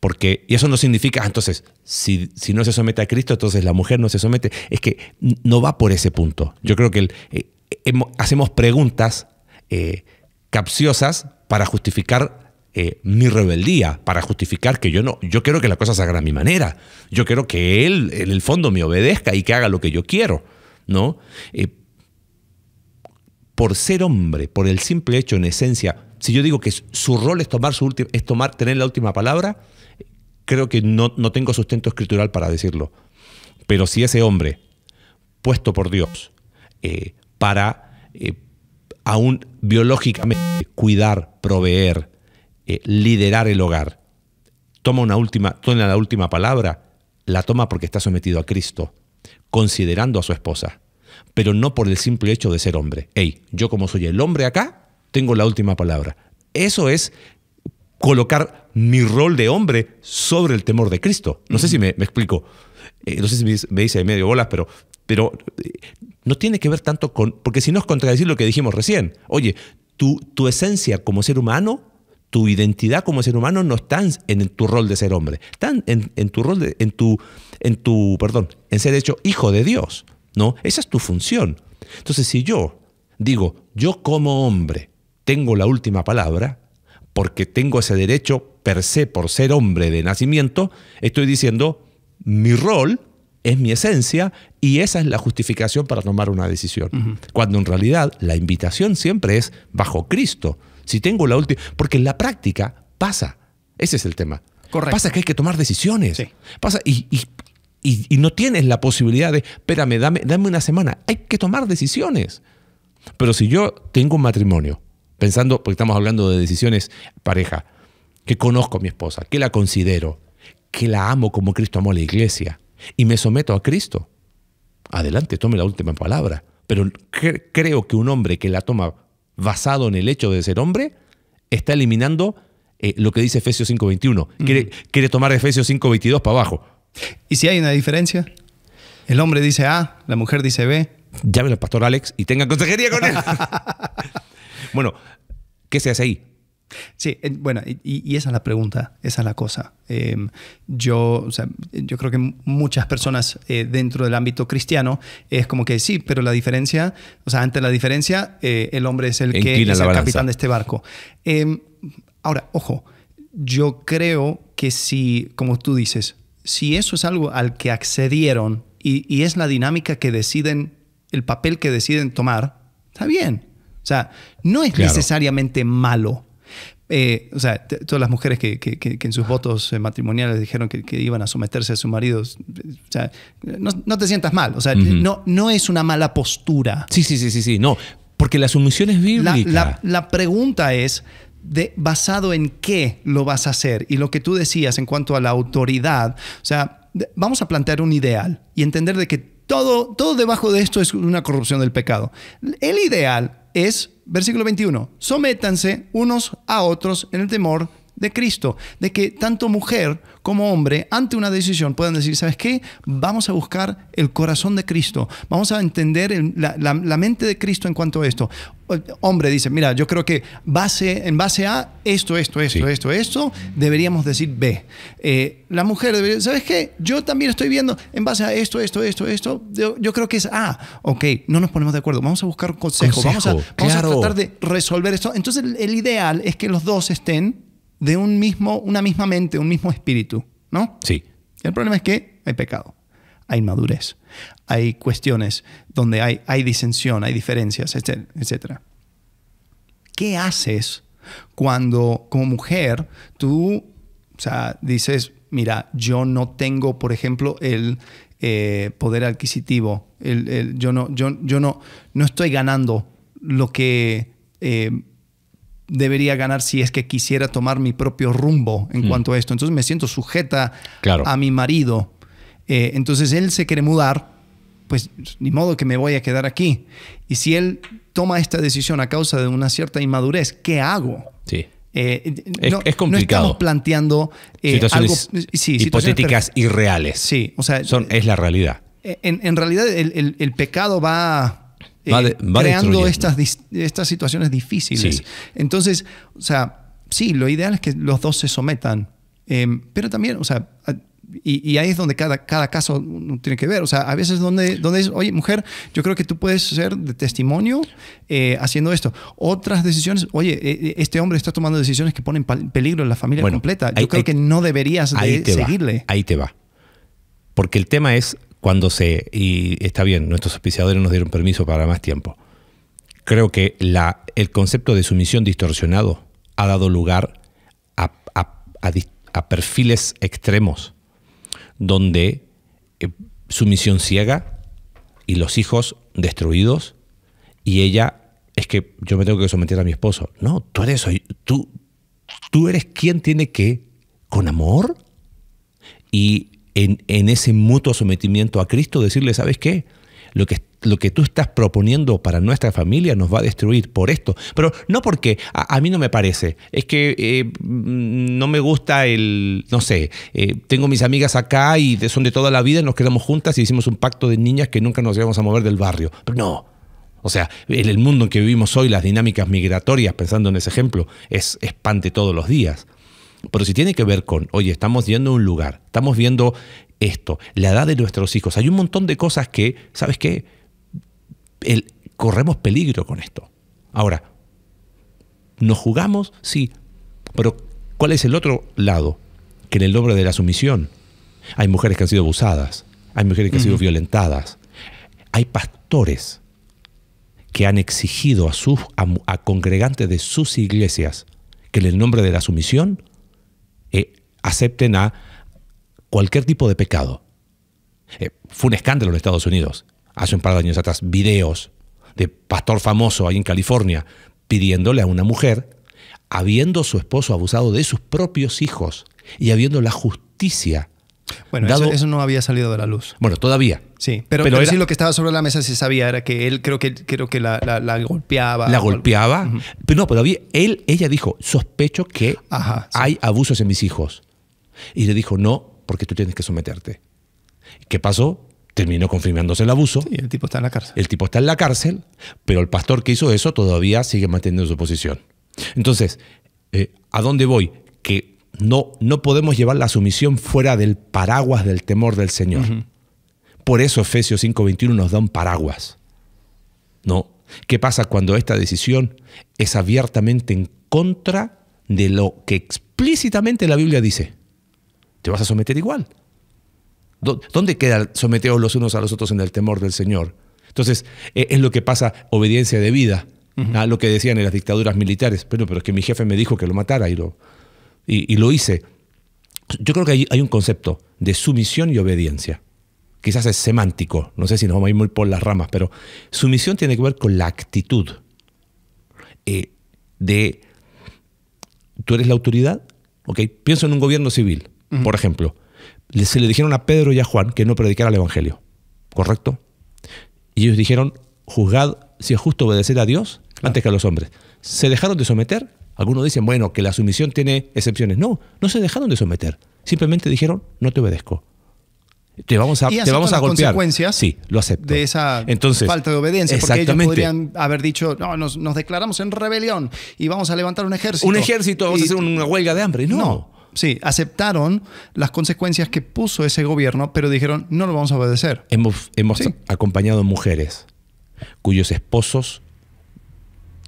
Speaker 3: Porque, y eso no significa, ah, entonces, si, si, no se somete a Cristo, entonces la mujer no se somete. Es que no va por ese punto. Yo creo que eh, eh, hacemos preguntas eh, capciosas para justificar eh, mi rebeldía, para justificar que yo no, yo quiero que las cosas salgan a mi manera, yo quiero que él en el fondo me obedezca y que haga lo que yo quiero, ¿no? Eh, por ser hombre, por el simple hecho en esencia, si yo digo que su rol es tomar, su es tomar tener la última palabra, creo que no, tengo sustento escritural para decirlo. Pero si ese hombre, puesto por Dios, eh, para aún biológicamente, cuidar, proveer, eh, liderar el hogar. Toma, una última, la última palabra, la toma porque está sometido a Cristo, considerando a su esposa, pero no por el simple hecho de ser hombre. Hey, yo como soy el hombre acá, tengo la última palabra. Eso es colocar mi rol de hombre sobre el temor de Cristo. No sé si me, explico. Eh, no sé si me, me dice de medio bolas, pero pero eh, no tiene que ver tanto con, porque si no es contradecir lo que dijimos recién, oye, tu, tu esencia como ser humano, tu identidad como ser humano no están en, tu rol de ser hombre, Están en, en tu rol de, en tu, en tu, perdón, en ser hecho hijo de Dios, ¿no? Esa es tu función. Entonces, si yo digo, yo como hombre tengo la última palabra, porque tengo ese derecho per se por ser hombre de nacimiento, estoy diciendo, mi rol es mi esencia y esa es la justificación para tomar una decisión. Cuando en realidad la invitación siempre es bajo Cristo. Si tengo la última, porque en la práctica pasa, ese es el tema. Pasa que hay que tomar decisiones. Pasa y, no tienes la posibilidad de, espérame, dame, dame una semana. Hay que tomar decisiones. Pero si yo tengo un matrimonio, pensando, porque estamos hablando de decisiones pareja, que conozco a mi esposa, que la considero, que la amo como Cristo amó a la iglesia, y me someto a Cristo. Adelante, tome la última palabra. Pero creo que un hombre que la toma basado en el hecho de ser hombre está eliminando eh, lo que dice Efesios 5.21. Quiere, quiere tomar Efesios 5.22 para abajo. ¿Y si hay una diferencia? El hombre dice A,
Speaker 2: la mujer dice B. ven al pastor Alex y tengan consejería con él. [LAUGHS] bueno, ¿qué se hace ahí? Sí, bueno, y, esa es la pregunta, esa es la cosa. Em, yo, o sea, yo creo que muchas personas eh, dentro del ámbito cristiano es como que sí, pero la diferencia, o sea, ante la diferencia, eh, el hombre es el que es el capitán de este barco. Em, ahora, ojo, yo creo que si, como tú dices, si eso es algo al que accedieron y, es la dinámica que deciden, el papel que deciden tomar, está bien. O sea, no es necesariamente malo eh, o sea, todas las mujeres que, en sus votos eh, matrimoniales dijeron que, iban a someterse a sus maridos, o sea, no, te sientas mal, o sea, no, no es una mala postura. Sí, sí, sí, sí, sí, no, porque la sumisión es bíblica. La, pregunta es, de, basado en qué lo vas a hacer y lo que tú decías en cuanto a la autoridad, o sea, vamos a plantear un ideal y entender de que todo, todo debajo de esto es una corrupción del pecado. El ideal es versículo 21, sométanse unos a otros en el temor de Cristo, de que tanto mujer como hombre ante una decisión puedan decir, ¿sabes qué? Vamos a buscar el corazón de Cristo, vamos a entender la, mente de Cristo en cuanto a esto hombre dice, mira, yo creo que base, en base a esto, esto, esto, esto, esto, deberíamos decir B. Eh, la mujer ¿sabes qué? Yo también estoy viendo en base a esto, esto, esto, esto, yo, creo que es A. Ok, no nos ponemos de acuerdo, vamos a buscar un consejo, vamos, a, tratar de resolver esto. Entonces el ideal es que los dos estén de un mismo, una misma mente, un mismo espíritu, ¿no? Sí. El problema es que hay pecado hay madurez, hay cuestiones donde hay, hay disensión, hay diferencias, etcétera. ¿Qué haces cuando como mujer tú dices, mira, yo no tengo, por ejemplo, el eh, poder adquisitivo, el, yo, no, yo, yo no, no estoy ganando lo que... Eh, debería ganar si es que quisiera tomar mi propio rumbo en mm. cuanto a esto. Entonces me siento sujeta a mi marido eh, entonces él se quiere mudar, pues ni modo que me voy a quedar aquí. Y si él toma esta decisión a causa de una cierta inmadurez, ¿qué hago? Sí. Eh, es, no, complicado. estamos planteando eh, situaciones hipotéticas
Speaker 3: irreales. Sí, o sea, es la realidad.
Speaker 2: En, realidad, el, pecado va, creando estas, estas situaciones difíciles. Entonces, o sea, sí, lo ideal es que los dos se sometan. pero también, o sea, y, ahí es donde cada, cada caso tiene que ver. O sea, a veces donde, donde es, oye, mujer, yo creo que tú puedes ser de testimonio eh, haciendo esto. Otras decisiones, oye, eh, eh, este hombre está tomando decisiones que ponen peligro en la familia completa. Yo creo que no deberías seguirle.
Speaker 3: ahí te va. Porque el tema es cuando se, y está bien, nuestros auspiciadores nos dieron permiso para más tiempo. Creo que el concepto de sumisión distorsionado ha dado lugar a perfiles extremos donde eh, su sumisión ciega y los hijos destruidos y ella es que yo me tengo que someter a mi esposo. No, tú eres tú tú eres quien tiene que con amor y en, en ese mutuo sometimiento a Cristo decirle, ¿sabes qué? Lo que, lo que tú estás proponiendo para nuestra familia nos va a destruir por esto. Pero no porque a, mí no me parece. Es que eh, no me gusta el, no sé, eh, tengo mis amigas acá y son de toda la vida, nos quedamos juntas y hicimos un pacto de niñas que nunca nos íbamos a mover del barrio. Pero no. O sea, en el mundo en que vivimos hoy, las dinámicas migratorias, pensando en ese ejemplo, es espante todos los días. Pero si tiene que ver con, oye, estamos yendo a un lugar, estamos viendo esto, la edad de nuestros hijos. Hay un montón de cosas que, ¿sabes qué? corremos peligro con esto. Ahora, ¿nos jugamos? Sí, pero ¿cuál es el otro lado? Que en el nombre de la sumisión hay mujeres que han sido abusadas, hay mujeres que han sido violentadas, hay pastores que han exigido a, sus, congregantes de sus iglesias que en el nombre de la sumisión eh, acepten a cualquier tipo de pecado. Eh, fue un escándalo en Estados Unidos, hace un par de años atrás, videos de pastor famoso ahí en California pidiéndole a una mujer, habiendo su esposo abusado de sus propios hijos y habiendo la justicia bueno, eso,
Speaker 2: no había salido de la luz.
Speaker 3: Bueno, todavía. Sí, pero, pero, lo
Speaker 2: que estaba sobre la mesa se sabía era que él creo que, creo que la,
Speaker 3: golpeaba. La golpeaba. Pero no, todavía él, ella dijo, sospecho que hay abusos en mis hijos. Y le dijo, no, porque tú tienes que someterte. ¿Qué pasó? Terminó confirmándose el abuso. Sí, el tipo está en la cárcel. El tipo está en la cárcel, pero el pastor que hizo eso todavía sigue manteniendo su posición. Entonces, eh, ¿a dónde voy? Que no, no podemos llevar la sumisión fuera del paraguas del temor del Señor. Por eso Efesios 5:21 nos da un paraguas. ¿No? ¿Qué pasa cuando esta decisión es abiertamente en contra de lo que explícitamente la Biblia dice? te vas a someter igual. ¿Dónde queda someteos los unos a los otros en el temor del Señor? Entonces, eh, es lo que pasa, obediencia de vida, a ah, lo que decían en las dictaduras militares. Pero, pero es que mi jefe me dijo que lo matara y lo, y, lo hice. Yo creo que hay, un concepto de sumisión y obediencia. Quizás es semántico, no sé si nos vamos a ir muy por las ramas, pero sumisión tiene que ver con la actitud eh, de, tú eres la autoridad, ok, pienso en un gobierno civil, por ejemplo, se le dijeron a Pedro y a Juan que no predicara el Evangelio, ¿correcto? Y ellos dijeron, juzgad si es justo obedecer a Dios antes que a los hombres. ¿Se dejaron de someter? Algunos dicen, bueno, que la sumisión tiene excepciones. No, no se dejaron de someter. Simplemente dijeron, no te obedezco. Te vamos a, y te vamos a las consecuencias sí, lo acepto. de esa
Speaker 2: falta de obediencia. Porque ellos podrían haber dicho, no, nos, declaramos en rebelión y vamos a levantar un ejército. Un ejército, vamos a hacer una huelga de hambre. no. Sí, aceptaron las consecuencias que puso ese gobierno, pero dijeron, no lo vamos a obedecer. Hemos, hemos acompañado
Speaker 3: mujeres cuyos esposos,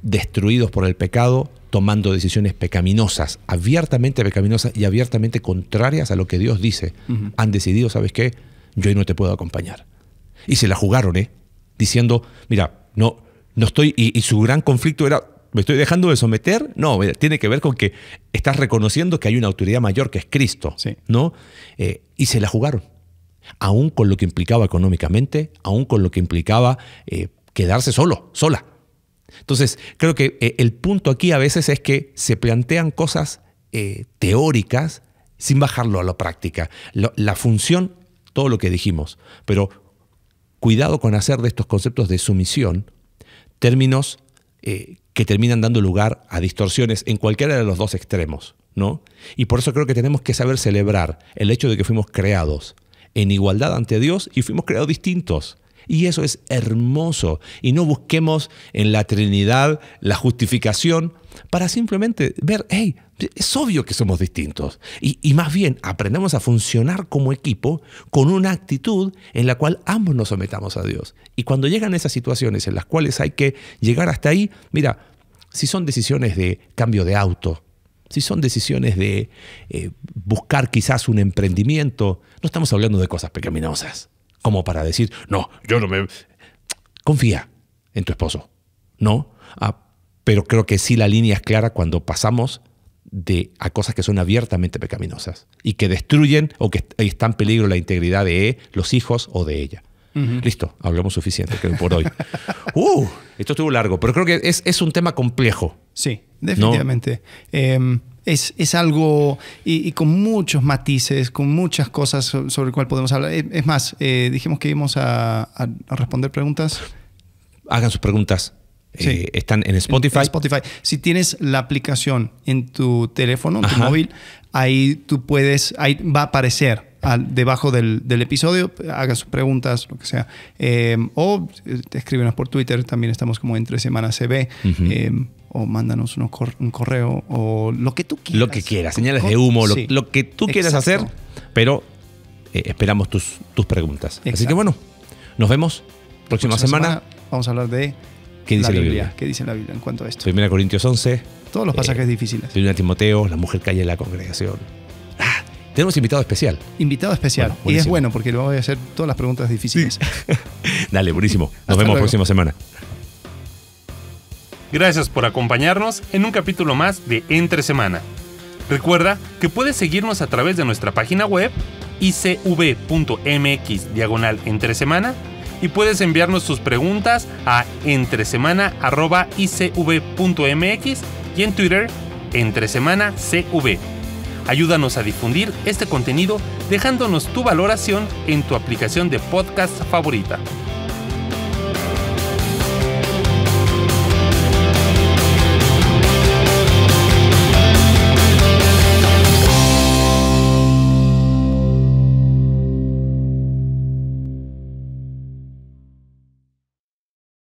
Speaker 3: destruidos por el pecado, tomando decisiones pecaminosas, abiertamente pecaminosas y abiertamente contrarias a lo que Dios dice, han decidido, ¿sabes qué? Yo no te puedo acompañar. Y se la jugaron, ¿eh? Diciendo, mira, no, no estoy, y, su gran conflicto era, ¿Me estoy dejando de someter? No, eh, tiene que ver con que estás reconociendo que hay una autoridad mayor que es Cristo, ¿no? Eh, y se la jugaron, aún con lo que implicaba económicamente, aún con lo que implicaba eh, quedarse solo, sola. Entonces, creo que el punto aquí a veces es que se plantean cosas teóricas sin bajarlo a la práctica. la función, todo lo que dijimos, pero cuidado con hacer de estos conceptos de sumisión términos que terminan dando lugar a distorsiones en cualquiera de los dos extremos. ¿no? Y por eso creo que tenemos que saber celebrar el hecho de que fuimos creados en igualdad ante Dios y fuimos creados distintos. Y eso es hermoso. Y no busquemos en la Trinidad la justificación para simplemente ver, hey, es obvio que somos distintos. Y, más bien, aprendemos a funcionar como equipo con una actitud en la cual ambos nos sometamos a Dios. Y cuando llegan esas situaciones en las cuales hay que llegar hasta ahí, mira, si son decisiones de cambio de auto, si son decisiones de eh, buscar quizás un emprendimiento, no estamos hablando de cosas pecaminosas, como para decir, no, yo no me... Confía en tu esposo, ¿no? Ah, pero creo que sí la línea es clara cuando pasamos de, a cosas que son abiertamente pecaminosas y que destruyen o que están en peligro la integridad de los hijos o de ella. Listo, hablamos suficiente por hoy. [LAUGHS] Uh, esto estuvo largo, pero creo que es, un tema complejo. Sí, definitivamente.
Speaker 2: Em, es, algo y, con muchos matices, con muchas cosas sobre el cual podemos hablar. Eh, es más, eh, dijimos que íbamos a responder preguntas.
Speaker 3: Hagan sus preguntas eh, están en Spotify.
Speaker 2: Spotify. Si tienes la aplicación en tu teléfono, en tu móvil, ahí tú puedes, ahí va a aparecer al, debajo del, episodio, haga sus preguntas, lo que sea. Eh, o eh, escríbenos por Twitter, también estamos como entre semana se ve o mándanos un correo o lo que tú quieras. Lo que quieras, señales de humo, lo, que tú quieras hacer,
Speaker 3: pero esperamos tus, tus preguntas. Así que bueno, nos vemos próxima, semana.
Speaker 2: Vamos a hablar de ¿Qué dice la Biblia? ¿Qué dice la Biblia en cuanto a
Speaker 3: esto? Primera Corintios 11.
Speaker 2: Todos los eh, pasajes difíciles.
Speaker 3: Primera Timoteo, la mujer calle en la congregación. Ah, tenemos invitado especial.
Speaker 2: Invitado especial. y es bueno porque le voy a hacer todas las preguntas difíciles.
Speaker 3: [LAUGHS] Dale, buenísimo. Nos vemos próxima semana.
Speaker 1: Gracias por acompañarnos en un capítulo más de Entre Semana. Recuerda que puedes seguirnos a través de nuestra página web icv.mx diagonal y puedes enviarnos tus preguntas a entresemana.icv.mx y en Twitter entresemana.cv. Ayúdanos a difundir este contenido dejándonos tu valoración en tu aplicación de podcast favorita.